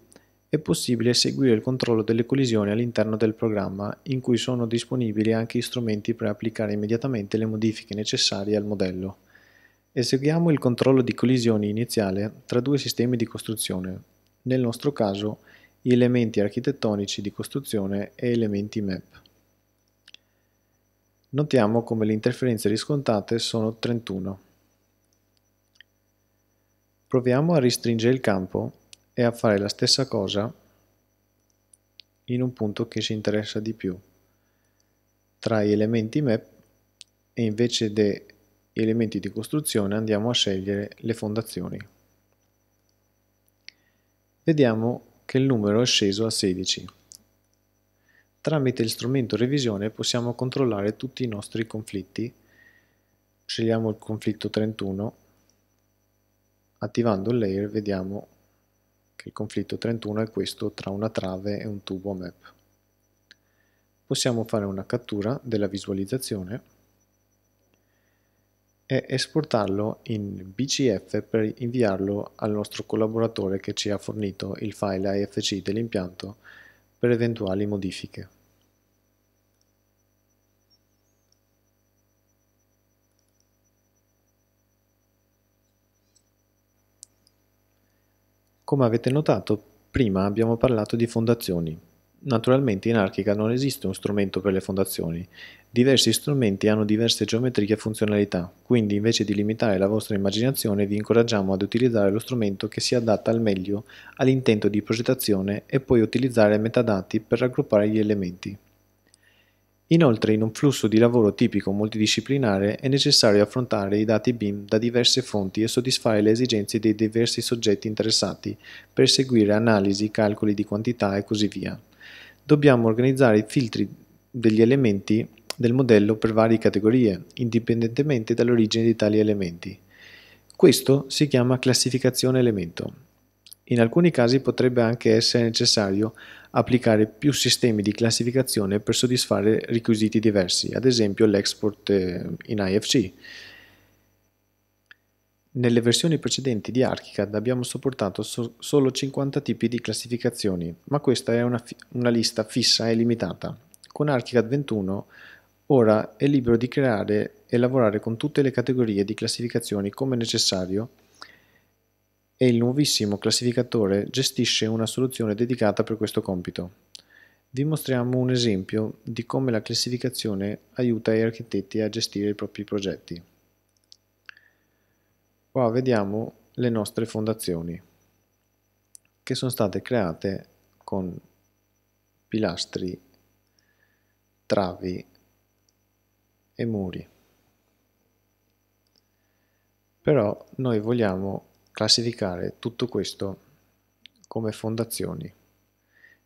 è possibile seguire il controllo delle collisioni all'interno del programma, in cui sono disponibili anche gli strumenti per applicare immediatamente le modifiche necessarie al modello. Eseguiamo il controllo di collisioni iniziale tra due sistemi di costruzione, nel nostro caso gli elementi architettonici di costruzione e elementi map. Notiamo come le interferenze riscontrate sono 31. Proviamo a restringere il campo e a fare la stessa cosa in un punto che ci interessa di più, tra gli elementi map e invece di elementi di costruzione andiamo a scegliere le fondazioni. Vediamo che il numero è sceso a 16. Tramite il strumento revisione possiamo controllare tutti i nostri conflitti. Scegliamo il conflitto 31. Attivando il layer vediamo che il conflitto 31 è questo tra una trave e un tubo map. Possiamo fare una cattura della visualizzazione e esportarlo in BCF per inviarlo al nostro collaboratore che ci ha fornito il file AFC dell'impianto per eventuali modifiche. Come avete notato, prima abbiamo parlato di fondazioni, Naturalmente in Archica non esiste uno strumento per le fondazioni. Diversi strumenti hanno diverse geometrie e funzionalità, quindi invece di limitare la vostra immaginazione vi incoraggiamo ad utilizzare lo strumento che si adatta al meglio all'intento di progettazione e poi utilizzare metadati per raggruppare gli elementi. Inoltre in un flusso di lavoro tipico multidisciplinare è necessario affrontare i dati BIM da diverse fonti e soddisfare le esigenze dei diversi soggetti interessati per seguire analisi, calcoli di quantità e così via dobbiamo organizzare i filtri degli elementi del modello per varie categorie, indipendentemente dall'origine di tali elementi. Questo si chiama classificazione elemento. In alcuni casi potrebbe anche essere necessario applicare più sistemi di classificazione per soddisfare requisiti diversi, ad esempio l'export eh, in IFC. Nelle versioni precedenti di Archicad abbiamo supportato so solo 50 tipi di classificazioni, ma questa è una, una lista fissa e limitata. Con Archicad 21 ora è libero di creare e lavorare con tutte le categorie di classificazioni come necessario e il nuovissimo classificatore gestisce una soluzione dedicata per questo compito. Vi mostriamo un esempio di come la classificazione aiuta gli architetti a gestire i propri progetti. Qua vediamo le nostre fondazioni che sono state create con pilastri, travi e muri. Però noi vogliamo classificare tutto questo come fondazioni.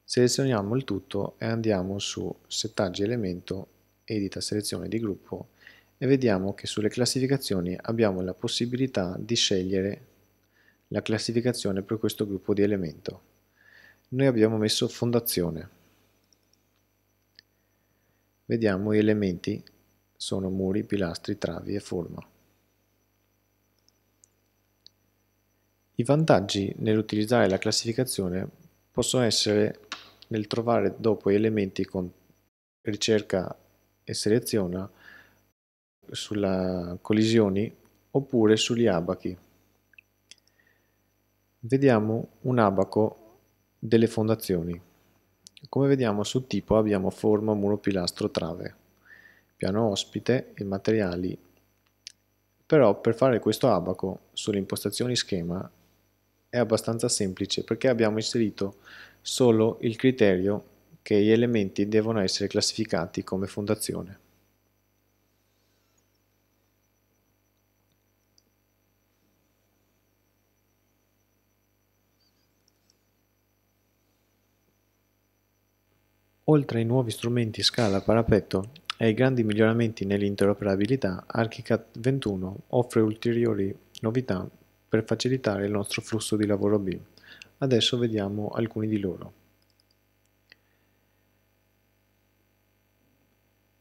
Selezioniamo il tutto e andiamo su settaggi elemento, edita selezione di gruppo e vediamo che sulle classificazioni abbiamo la possibilità di scegliere la classificazione per questo gruppo di elemento. Noi abbiamo messo fondazione. Vediamo gli elementi sono muri, pilastri, travi e forma. I vantaggi nell'utilizzare la classificazione possono essere nel trovare dopo gli elementi con ricerca e seleziona sulla collisioni oppure sugli abachi. Vediamo un abaco delle fondazioni. Come vediamo sul tipo abbiamo forma, muro, pilastro, trave, piano ospite e materiali. Però per fare questo abaco sulle impostazioni schema è abbastanza semplice perché abbiamo inserito solo il criterio che gli elementi devono essere classificati come fondazione. Oltre ai nuovi strumenti scala parapetto e ai grandi miglioramenti nell'interoperabilità, ArchiCAD 21 offre ulteriori novità per facilitare il nostro flusso di lavoro BIM. Adesso vediamo alcuni di loro.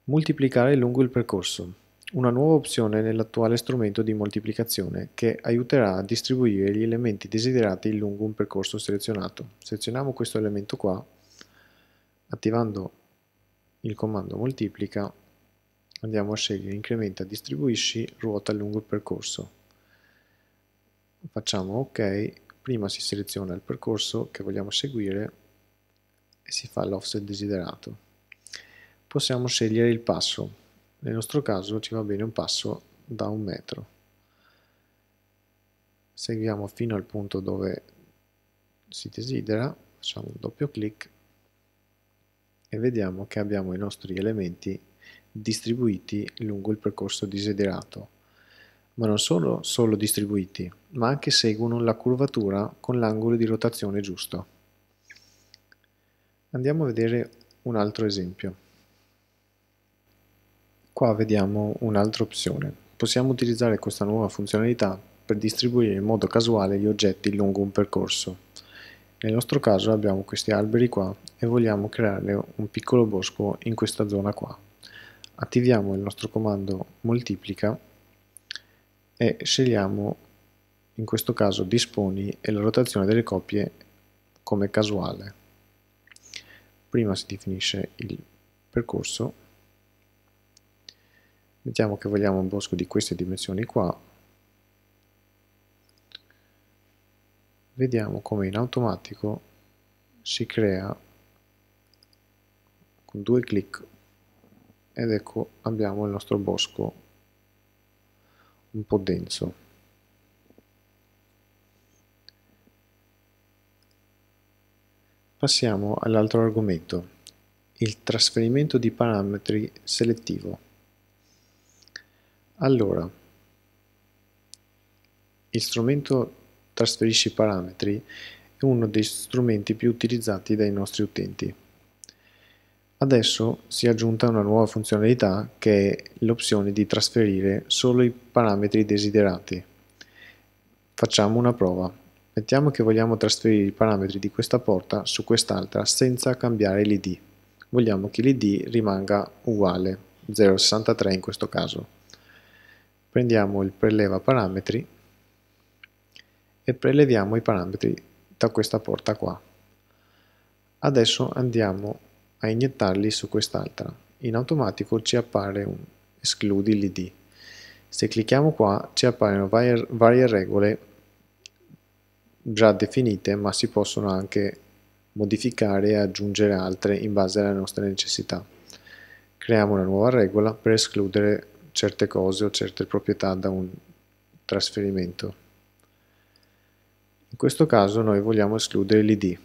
Moltiplicare lungo il percorso. Una nuova opzione nell'attuale strumento di moltiplicazione che aiuterà a distribuire gli elementi desiderati lungo un percorso selezionato. Selezioniamo questo elemento qua Attivando il comando moltiplica andiamo a scegliere incrementa, distribuisci, ruota lungo il percorso. Facciamo ok, prima si seleziona il percorso che vogliamo seguire e si fa l'offset desiderato. Possiamo scegliere il passo, nel nostro caso ci va bene un passo da un metro. Seguiamo fino al punto dove si desidera, facciamo un doppio clic e vediamo che abbiamo i nostri elementi distribuiti lungo il percorso desiderato, ma non sono solo distribuiti, ma anche seguono la curvatura con l'angolo di rotazione giusto. Andiamo a vedere un altro esempio. Qua vediamo un'altra opzione. Possiamo utilizzare questa nuova funzionalità per distribuire in modo casuale gli oggetti lungo un percorso. Nel nostro caso abbiamo questi alberi qua e vogliamo creare un piccolo bosco in questa zona qua. Attiviamo il nostro comando moltiplica e scegliamo in questo caso disponi e la rotazione delle coppie come casuale. Prima si definisce il percorso, mettiamo che vogliamo un bosco di queste dimensioni qua vediamo come in automatico si crea con due clic ed ecco abbiamo il nostro bosco un po' denso passiamo all'altro argomento il trasferimento di parametri selettivo allora il strumento trasferisci parametri è uno dei strumenti più utilizzati dai nostri utenti. Adesso si è aggiunta una nuova funzionalità che è l'opzione di trasferire solo i parametri desiderati. Facciamo una prova. Mettiamo che vogliamo trasferire i parametri di questa porta su quest'altra senza cambiare l'id. Vogliamo che l'id rimanga uguale, 0,63 in questo caso. Prendiamo il preleva parametri e preleviamo i parametri da questa porta qua. Adesso andiamo a iniettarli su quest'altra. In automatico ci appare un escludi l'id. Se clicchiamo qua ci appaiono varie, varie regole già definite ma si possono anche modificare e aggiungere altre in base alle nostre necessità. Creiamo una nuova regola per escludere certe cose o certe proprietà da un trasferimento. In questo caso noi vogliamo escludere l'id.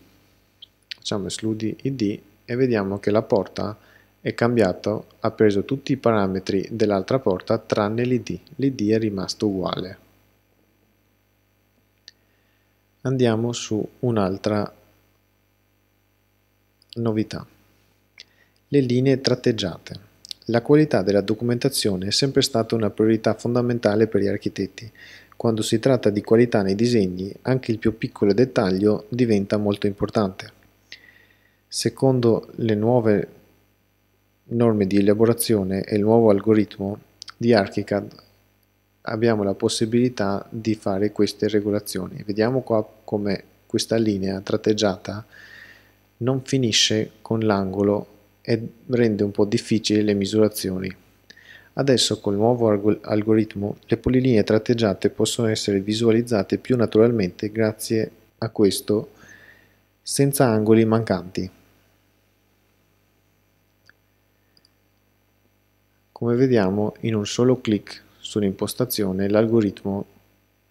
Facciamo escludi id e vediamo che la porta è cambiata, ha preso tutti i parametri dell'altra porta tranne l'id. L'id è rimasto uguale. Andiamo su un'altra novità. Le linee tratteggiate. La qualità della documentazione è sempre stata una priorità fondamentale per gli architetti, quando si tratta di qualità nei disegni, anche il più piccolo dettaglio diventa molto importante. Secondo le nuove norme di elaborazione e il nuovo algoritmo di ArchiCAD abbiamo la possibilità di fare queste regolazioni. Vediamo qua come questa linea tratteggiata non finisce con l'angolo e rende un po' difficili le misurazioni. Adesso con il nuovo algoritmo le polilinee tratteggiate possono essere visualizzate più naturalmente grazie a questo senza angoli mancanti. Come vediamo in un solo clic sull'impostazione l'algoritmo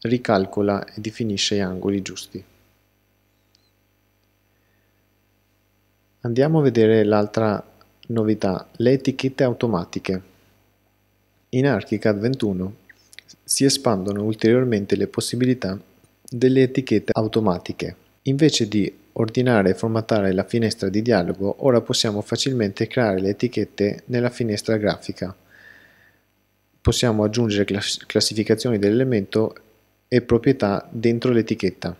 ricalcola e definisce gli angoli giusti. Andiamo a vedere l'altra novità, le etichette automatiche in ArchiCAD 21 si espandono ulteriormente le possibilità delle etichette automatiche. Invece di ordinare e formattare la finestra di dialogo, ora possiamo facilmente creare le etichette nella finestra grafica. Possiamo aggiungere classificazioni dell'elemento e proprietà dentro l'etichetta.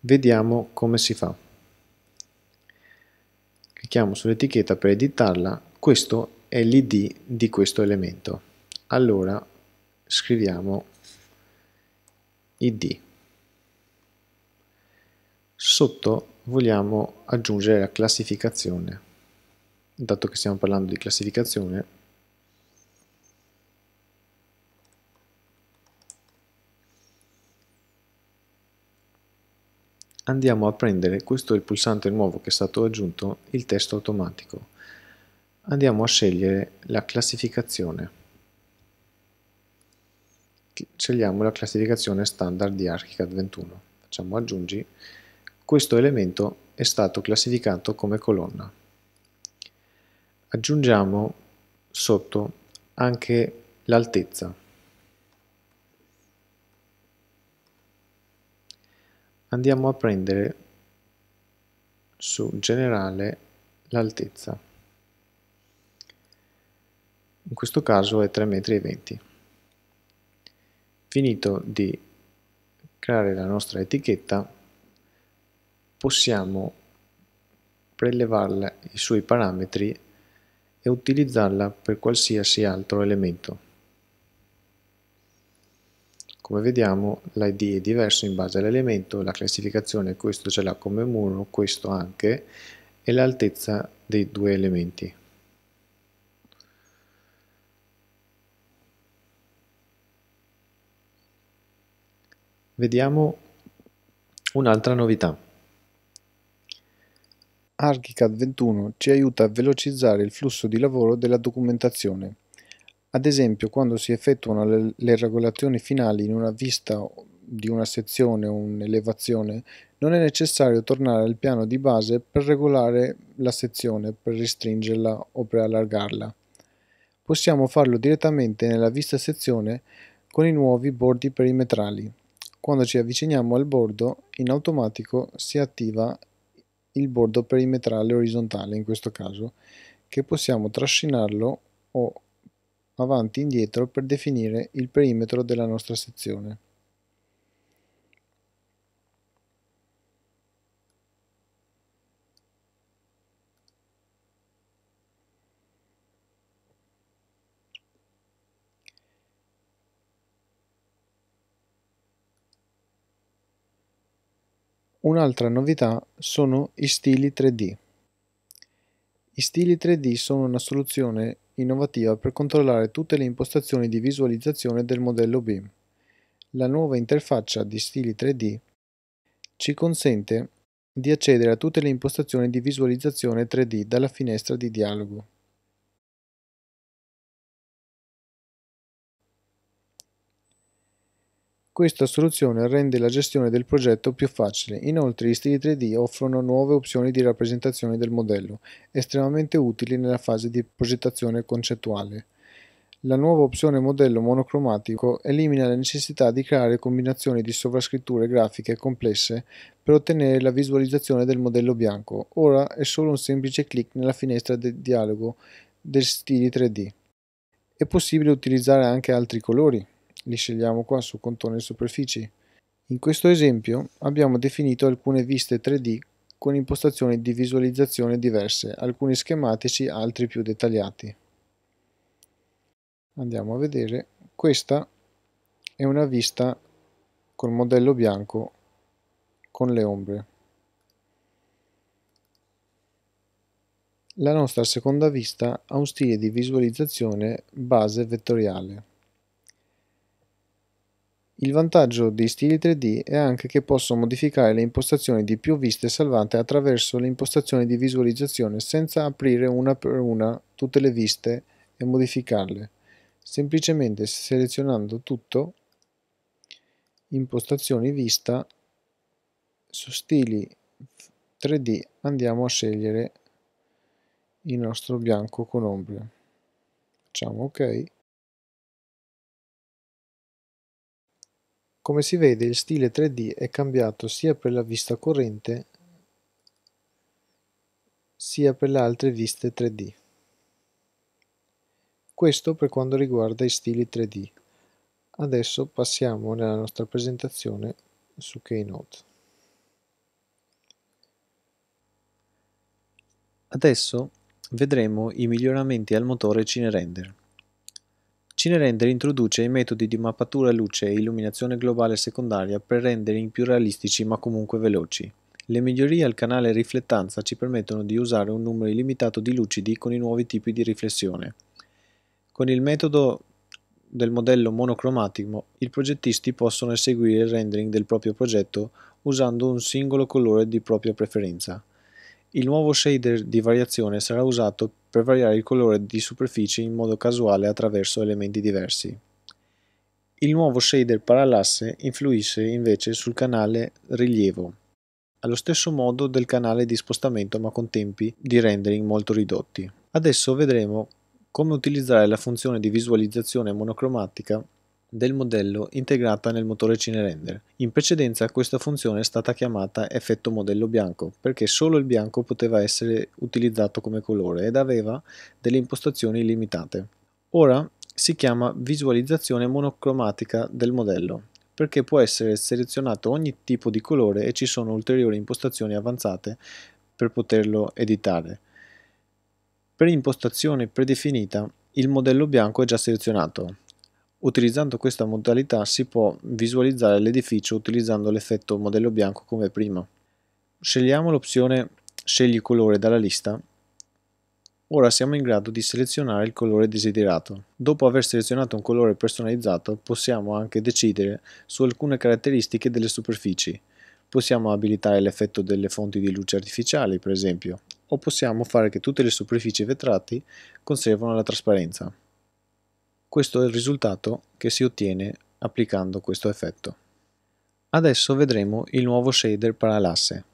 Vediamo come si fa. Clicchiamo sull'etichetta per editarla. Questo è l'id di questo elemento. Allora scriviamo id. Sotto vogliamo aggiungere la classificazione. Dato che stiamo parlando di classificazione, andiamo a prendere, questo è il pulsante nuovo che è stato aggiunto, il testo automatico andiamo a scegliere la classificazione. Scegliamo la classificazione standard di ArchiCAD 21. Facciamo aggiungi. Questo elemento è stato classificato come colonna. Aggiungiamo sotto anche l'altezza. Andiamo a prendere su generale l'altezza in questo caso è 3,20 m. Finito di creare la nostra etichetta, possiamo prelevare i suoi parametri e utilizzarla per qualsiasi altro elemento. Come vediamo l'ID è diverso in base all'elemento, la classificazione questo ce l'ha come muro, questo anche, e l'altezza dei due elementi. vediamo un'altra novità. ArchiCAD 21 ci aiuta a velocizzare il flusso di lavoro della documentazione. Ad esempio, quando si effettuano le, regolazioni finali in una vista di una sezione o un'elevazione, non è necessario tornare al piano di base per regolare la sezione, per restringerla o per allargarla. Possiamo farlo direttamente nella vista sezione con i nuovi bordi perimetrali. Quando ci avviciniamo al bordo, in automatico si attiva il bordo perimetrale orizzontale in questo caso, che possiamo trascinarlo o avanti e indietro per definire il perimetro della nostra sezione. Un'altra novità sono i stili 3D. I stili 3D sono una soluzione innovativa per controllare tutte le impostazioni di visualizzazione del modello BIM. La nuova interfaccia di stili 3D ci consente di accedere a tutte le impostazioni di visualizzazione 3D dalla finestra di dialogo. Questa soluzione rende la gestione del progetto più facile, inoltre gli stili 3D offrono nuove opzioni di rappresentazione del modello, estremamente utili nella fase di progettazione concettuale. La nuova opzione modello monocromatico elimina la necessità di creare combinazioni di sovrascritture grafiche complesse per ottenere la visualizzazione del modello bianco. Ora è solo un semplice clic nella finestra del dialogo del stili 3D. È possibile utilizzare anche altri colori, li scegliamo qua su contorno e superfici. In questo esempio abbiamo definito alcune viste 3D con impostazioni di visualizzazione diverse, alcuni schematici, altri più dettagliati. Andiamo a vedere, questa è una vista col modello bianco con le ombre. La nostra seconda vista ha un stile di visualizzazione base vettoriale. Il vantaggio di stili 3D è anche che posso modificare le impostazioni di più viste salvate attraverso le impostazioni di visualizzazione senza aprire una per una tutte le viste e modificarle, semplicemente selezionando tutto, impostazioni vista, su stili 3D andiamo a scegliere il nostro bianco con ombre. Facciamo ok. Come si vede il stile 3D è cambiato sia per la vista corrente sia per le altre viste 3D. Questo per quanto riguarda i stili 3D. Adesso passiamo nella nostra presentazione su Keynote. Adesso vedremo i miglioramenti al motore Cinerender. Cinerender introduce i metodi di mappatura luce e illuminazione globale secondaria per rendering più realistici ma comunque veloci. Le migliorie al canale riflettanza ci permettono di usare un numero illimitato di lucidi con i nuovi tipi di riflessione. Con il metodo del modello monocromatico, i progettisti possono eseguire il rendering del proprio progetto usando un singolo colore di propria preferenza. Il nuovo shader di variazione sarà usato per variare il colore di superfici in modo casuale attraverso elementi diversi. Il nuovo shader parallasse influisce invece sul canale rilievo, allo stesso modo del canale di spostamento ma con tempi di rendering molto ridotti. Adesso vedremo come utilizzare la funzione di visualizzazione monocromatica del modello integrata nel motore CineRender. In precedenza questa funzione è stata chiamata effetto modello bianco perché solo il bianco poteva essere utilizzato come colore ed aveva delle impostazioni limitate. Ora si chiama visualizzazione monocromatica del modello perché può essere selezionato ogni tipo di colore e ci sono ulteriori impostazioni avanzate per poterlo editare. Per impostazione predefinita il modello bianco è già selezionato, Utilizzando questa modalità si può visualizzare l'edificio utilizzando l'effetto modello bianco come prima. Scegliamo l'opzione Scegli colore dalla lista. Ora siamo in grado di selezionare il colore desiderato. Dopo aver selezionato un colore personalizzato possiamo anche decidere su alcune caratteristiche delle superfici. Possiamo abilitare l'effetto delle fonti di luce artificiali, per esempio, o possiamo fare che tutte le superfici vetrate conservano la trasparenza. Questo è il risultato che si ottiene applicando questo effetto. Adesso vedremo il nuovo shader parallasse.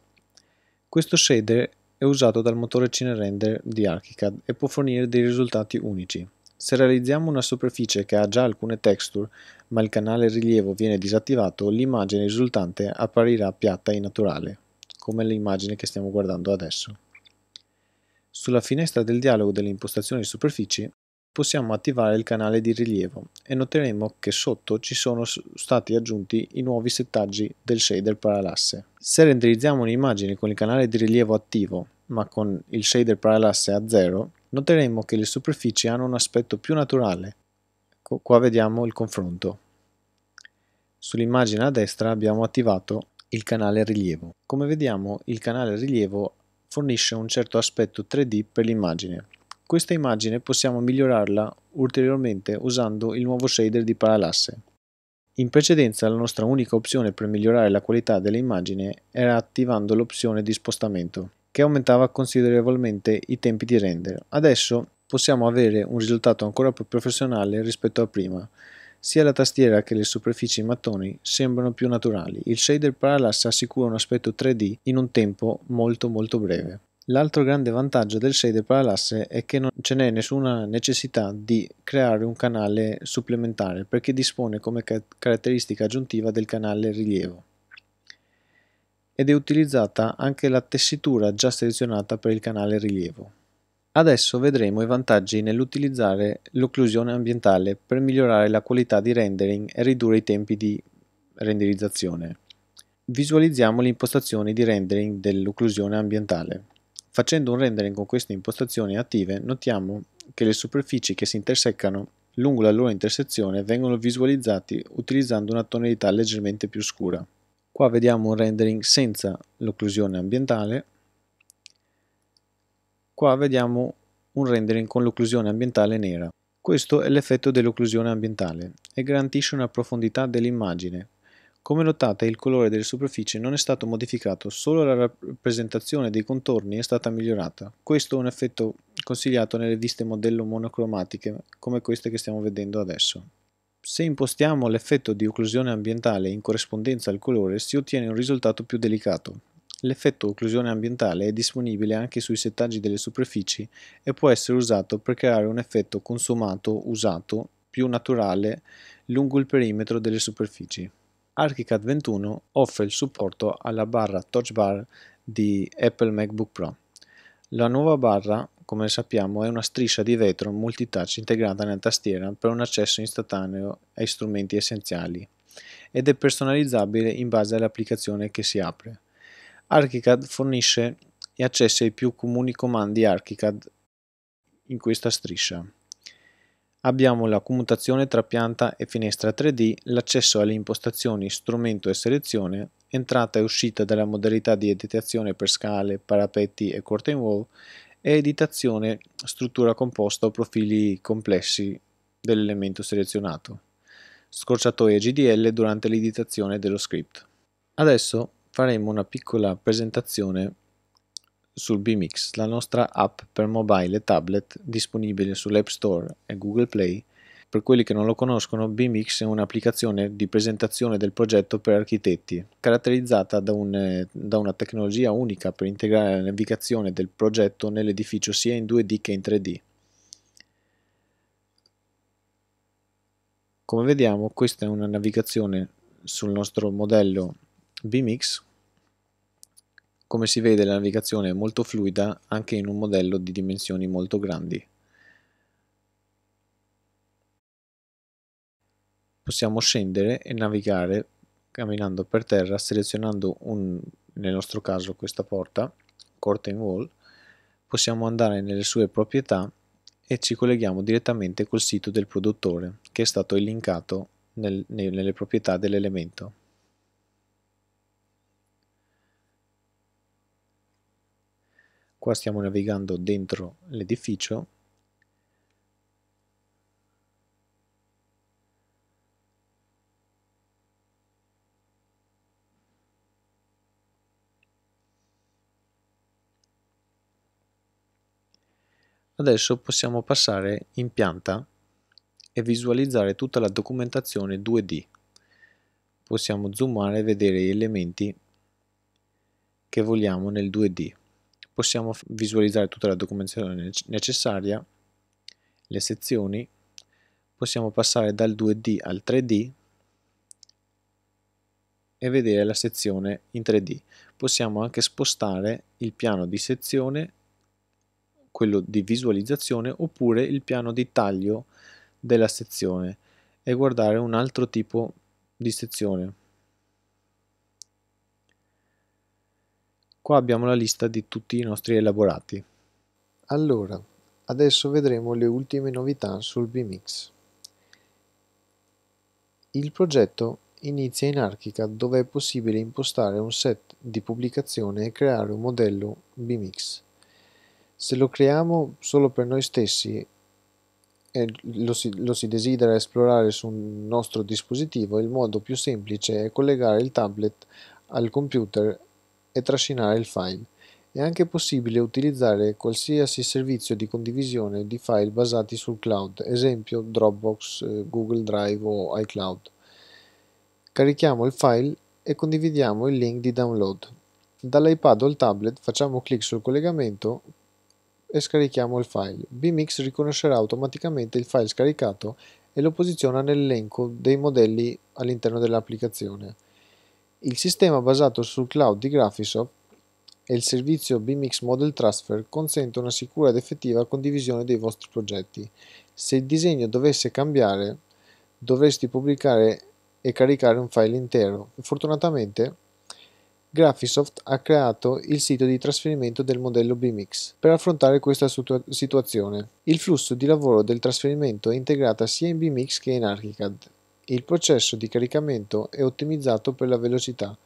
Questo shader è usato dal motore CineRender di ArchiCAD e può fornire dei risultati unici. Se realizziamo una superficie che ha già alcune texture, ma il canale rilievo viene disattivato, l'immagine risultante apparirà piatta e naturale, come l'immagine che stiamo guardando adesso. Sulla finestra del dialogo delle impostazioni superfici possiamo attivare il canale di rilievo e noteremo che sotto ci sono stati aggiunti i nuovi settaggi del shader parallasse. Se renderizziamo un'immagine con il canale di rilievo attivo ma con il shader parallasse a 0, noteremo che le superfici hanno un aspetto più naturale. Ecco, qua vediamo il confronto. Sull'immagine a destra abbiamo attivato il canale rilievo. Come vediamo il canale rilievo fornisce un certo aspetto 3D per l'immagine questa immagine possiamo migliorarla ulteriormente usando il nuovo shader di parallasse. In precedenza la nostra unica opzione per migliorare la qualità dell'immagine era attivando l'opzione di spostamento, che aumentava considerevolmente i tempi di render. Adesso possiamo avere un risultato ancora più professionale rispetto a prima. Sia la tastiera che le superfici mattoni sembrano più naturali. Il shader parallasse assicura un aspetto 3D in un tempo molto molto breve. L'altro grande vantaggio del shader lasse è che non ce n'è nessuna necessità di creare un canale supplementare perché dispone come ca caratteristica aggiuntiva del canale rilievo ed è utilizzata anche la tessitura già selezionata per il canale rilievo. Adesso vedremo i vantaggi nell'utilizzare l'occlusione ambientale per migliorare la qualità di rendering e ridurre i tempi di renderizzazione. Visualizziamo le impostazioni di rendering dell'occlusione ambientale. Facendo un rendering con queste impostazioni attive notiamo che le superfici che si intersecano lungo la loro intersezione vengono visualizzati utilizzando una tonalità leggermente più scura. Qua vediamo un rendering senza l'occlusione ambientale, qua vediamo un rendering con l'occlusione ambientale nera. Questo è l'effetto dell'occlusione ambientale e garantisce una profondità dell'immagine come notate il colore delle superfici non è stato modificato, solo la rappresentazione dei contorni è stata migliorata. Questo è un effetto consigliato nelle viste modello monocromatiche come queste che stiamo vedendo adesso. Se impostiamo l'effetto di occlusione ambientale in corrispondenza al colore si ottiene un risultato più delicato. L'effetto occlusione ambientale è disponibile anche sui settaggi delle superfici e può essere usato per creare un effetto consumato usato più naturale lungo il perimetro delle superfici. ArchiCAD 21 offre il supporto alla barra Touch Bar di Apple MacBook Pro. La nuova barra, come sappiamo, è una striscia di vetro multitouch integrata nella tastiera per un accesso istantaneo ai strumenti essenziali ed è personalizzabile in base all'applicazione che si apre. ArchiCAD fornisce accesso ai più comuni comandi ArchiCAD in questa striscia. Abbiamo la commutazione tra pianta e finestra 3D, l'accesso alle impostazioni, strumento e selezione, entrata e uscita dalla modalità di editazione per scale, parapetti e curtain wall e editazione struttura composta o profili complessi dell'elemento selezionato. Scorciatoie GDL durante l'editazione dello script. Adesso faremo una piccola presentazione sul Bmix, la nostra app per mobile e tablet disponibile sull'App Store e Google Play. Per quelli che non lo conoscono, Bmix è un'applicazione di presentazione del progetto per architetti, caratterizzata da, un, da una tecnologia unica per integrare la navigazione del progetto nell'edificio sia in 2D che in 3D. Come vediamo, questa è una navigazione sul nostro modello Bmix come si vede la navigazione è molto fluida anche in un modello di dimensioni molto grandi. Possiamo scendere e navigare camminando per terra selezionando un, nel nostro caso questa porta, curtain wall, possiamo andare nelle sue proprietà e ci colleghiamo direttamente col sito del produttore che è stato elencato nel, nelle proprietà dell'elemento. qua stiamo navigando dentro l'edificio Adesso possiamo passare in pianta e visualizzare tutta la documentazione 2D. Possiamo zoomare e vedere gli elementi che vogliamo nel 2D possiamo visualizzare tutta la documentazione necessaria, le sezioni, possiamo passare dal 2D al 3D e vedere la sezione in 3D. Possiamo anche spostare il piano di sezione, quello di visualizzazione oppure il piano di taglio della sezione e guardare un altro tipo di sezione Qua abbiamo la lista di tutti i nostri elaborati. Allora, adesso vedremo le ultime novità sul BMX. Il progetto inizia in Archica dove è possibile impostare un set di pubblicazione e creare un modello BMX. Se lo creiamo solo per noi stessi e lo si, lo si, desidera esplorare sul nostro dispositivo, il modo più semplice è collegare il tablet al computer e trascinare il file. È anche possibile utilizzare qualsiasi servizio di condivisione di file basati sul cloud, esempio Dropbox, eh, Google Drive o iCloud. Carichiamo il file e condividiamo il link di download. Dall'iPad o il tablet facciamo clic sul collegamento e scarichiamo il file. BMX riconoscerà automaticamente il file scaricato e lo posiziona nell'elenco dei modelli all'interno dell'applicazione. Il sistema basato sul cloud di Graphisoft e il servizio BMX Model Transfer consente una sicura ed effettiva condivisione dei vostri progetti. Se il disegno dovesse cambiare, dovresti pubblicare e caricare un file intero. Fortunatamente, Graphisoft ha creato il sito di trasferimento del modello BMX per affrontare questa situazione. Il flusso di lavoro del trasferimento è integrato sia in BMX che in ArchiCAD il processo di caricamento è ottimizzato per la velocità.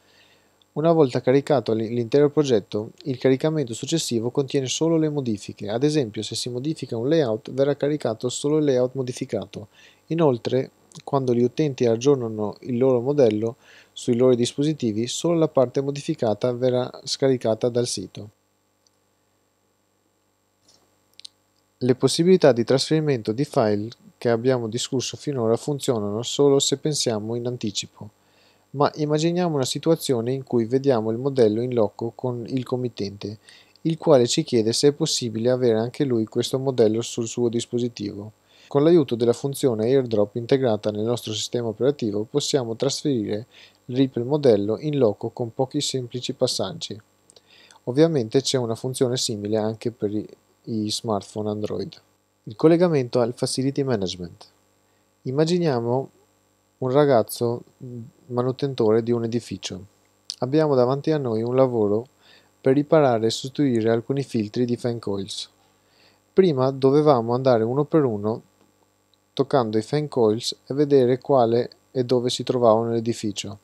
Una volta caricato l'intero progetto, il caricamento successivo contiene solo le modifiche, ad esempio se si modifica un layout verrà caricato solo il layout modificato. Inoltre, quando gli utenti aggiornano il loro modello sui loro dispositivi, solo la parte modificata verrà scaricata dal sito. Le possibilità di trasferimento di file che abbiamo discusso finora funzionano solo se pensiamo in anticipo, ma immaginiamo una situazione in cui vediamo il modello in loco con il committente, il quale ci chiede se è possibile avere anche lui questo modello sul suo dispositivo. Con l'aiuto della funzione airdrop integrata nel nostro sistema operativo possiamo trasferire il Ripple modello in loco con pochi semplici passaggi. Ovviamente c'è una funzione simile anche per i gli smartphone Android. Il collegamento al facility management. Immaginiamo un ragazzo manutentore di un edificio. Abbiamo davanti a noi un lavoro per riparare e sostituire alcuni filtri di fan coils. Prima dovevamo andare uno per uno toccando i fan coils e vedere quale e dove si trovavano nell'edificio.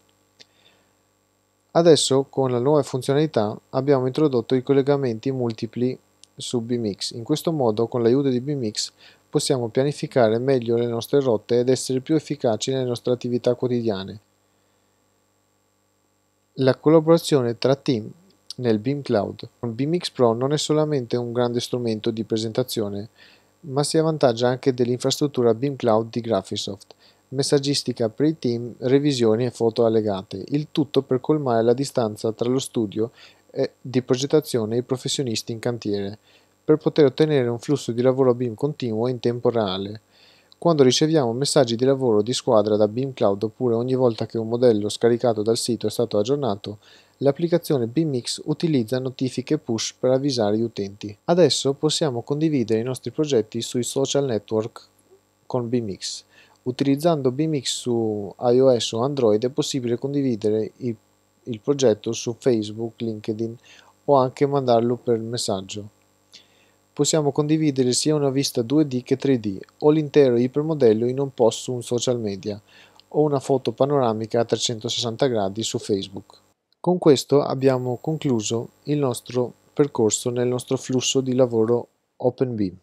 Adesso con la nuova funzionalità abbiamo introdotto i collegamenti multipli su BMX. In questo modo, con l'aiuto di BMX, possiamo pianificare meglio le nostre rotte ed essere più efficaci nelle nostre attività quotidiane. La collaborazione tra team nel BIM Cloud. BIMX Pro non è solamente un grande strumento di presentazione, ma si avvantaggia anche dell'infrastruttura BIM Cloud di Graphisoft, messaggistica per i team, revisioni e foto allegate, il tutto per colmare la distanza tra lo studio di progettazione e i professionisti in cantiere, per poter ottenere un flusso di lavoro BIM continuo in tempo reale. Quando riceviamo messaggi di lavoro di squadra da BIM Cloud oppure ogni volta che un modello scaricato dal sito è stato aggiornato, l'applicazione BIMX utilizza notifiche push per avvisare gli utenti. Adesso possiamo condividere i nostri progetti sui social network con BIMX. Utilizzando BIMX su iOS o Android è possibile condividere i il progetto su Facebook, LinkedIn o anche mandarlo per messaggio. Possiamo condividere sia una vista 2D che 3D o l'intero ipermodello in un post su un social media o una foto panoramica a 360 gradi su Facebook. Con questo abbiamo concluso il nostro percorso nel nostro flusso di lavoro OpenBeam.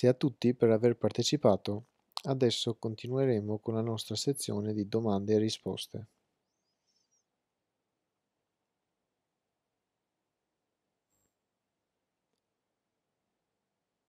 Grazie a tutti per aver partecipato. Adesso continueremo con la nostra sezione di domande e risposte.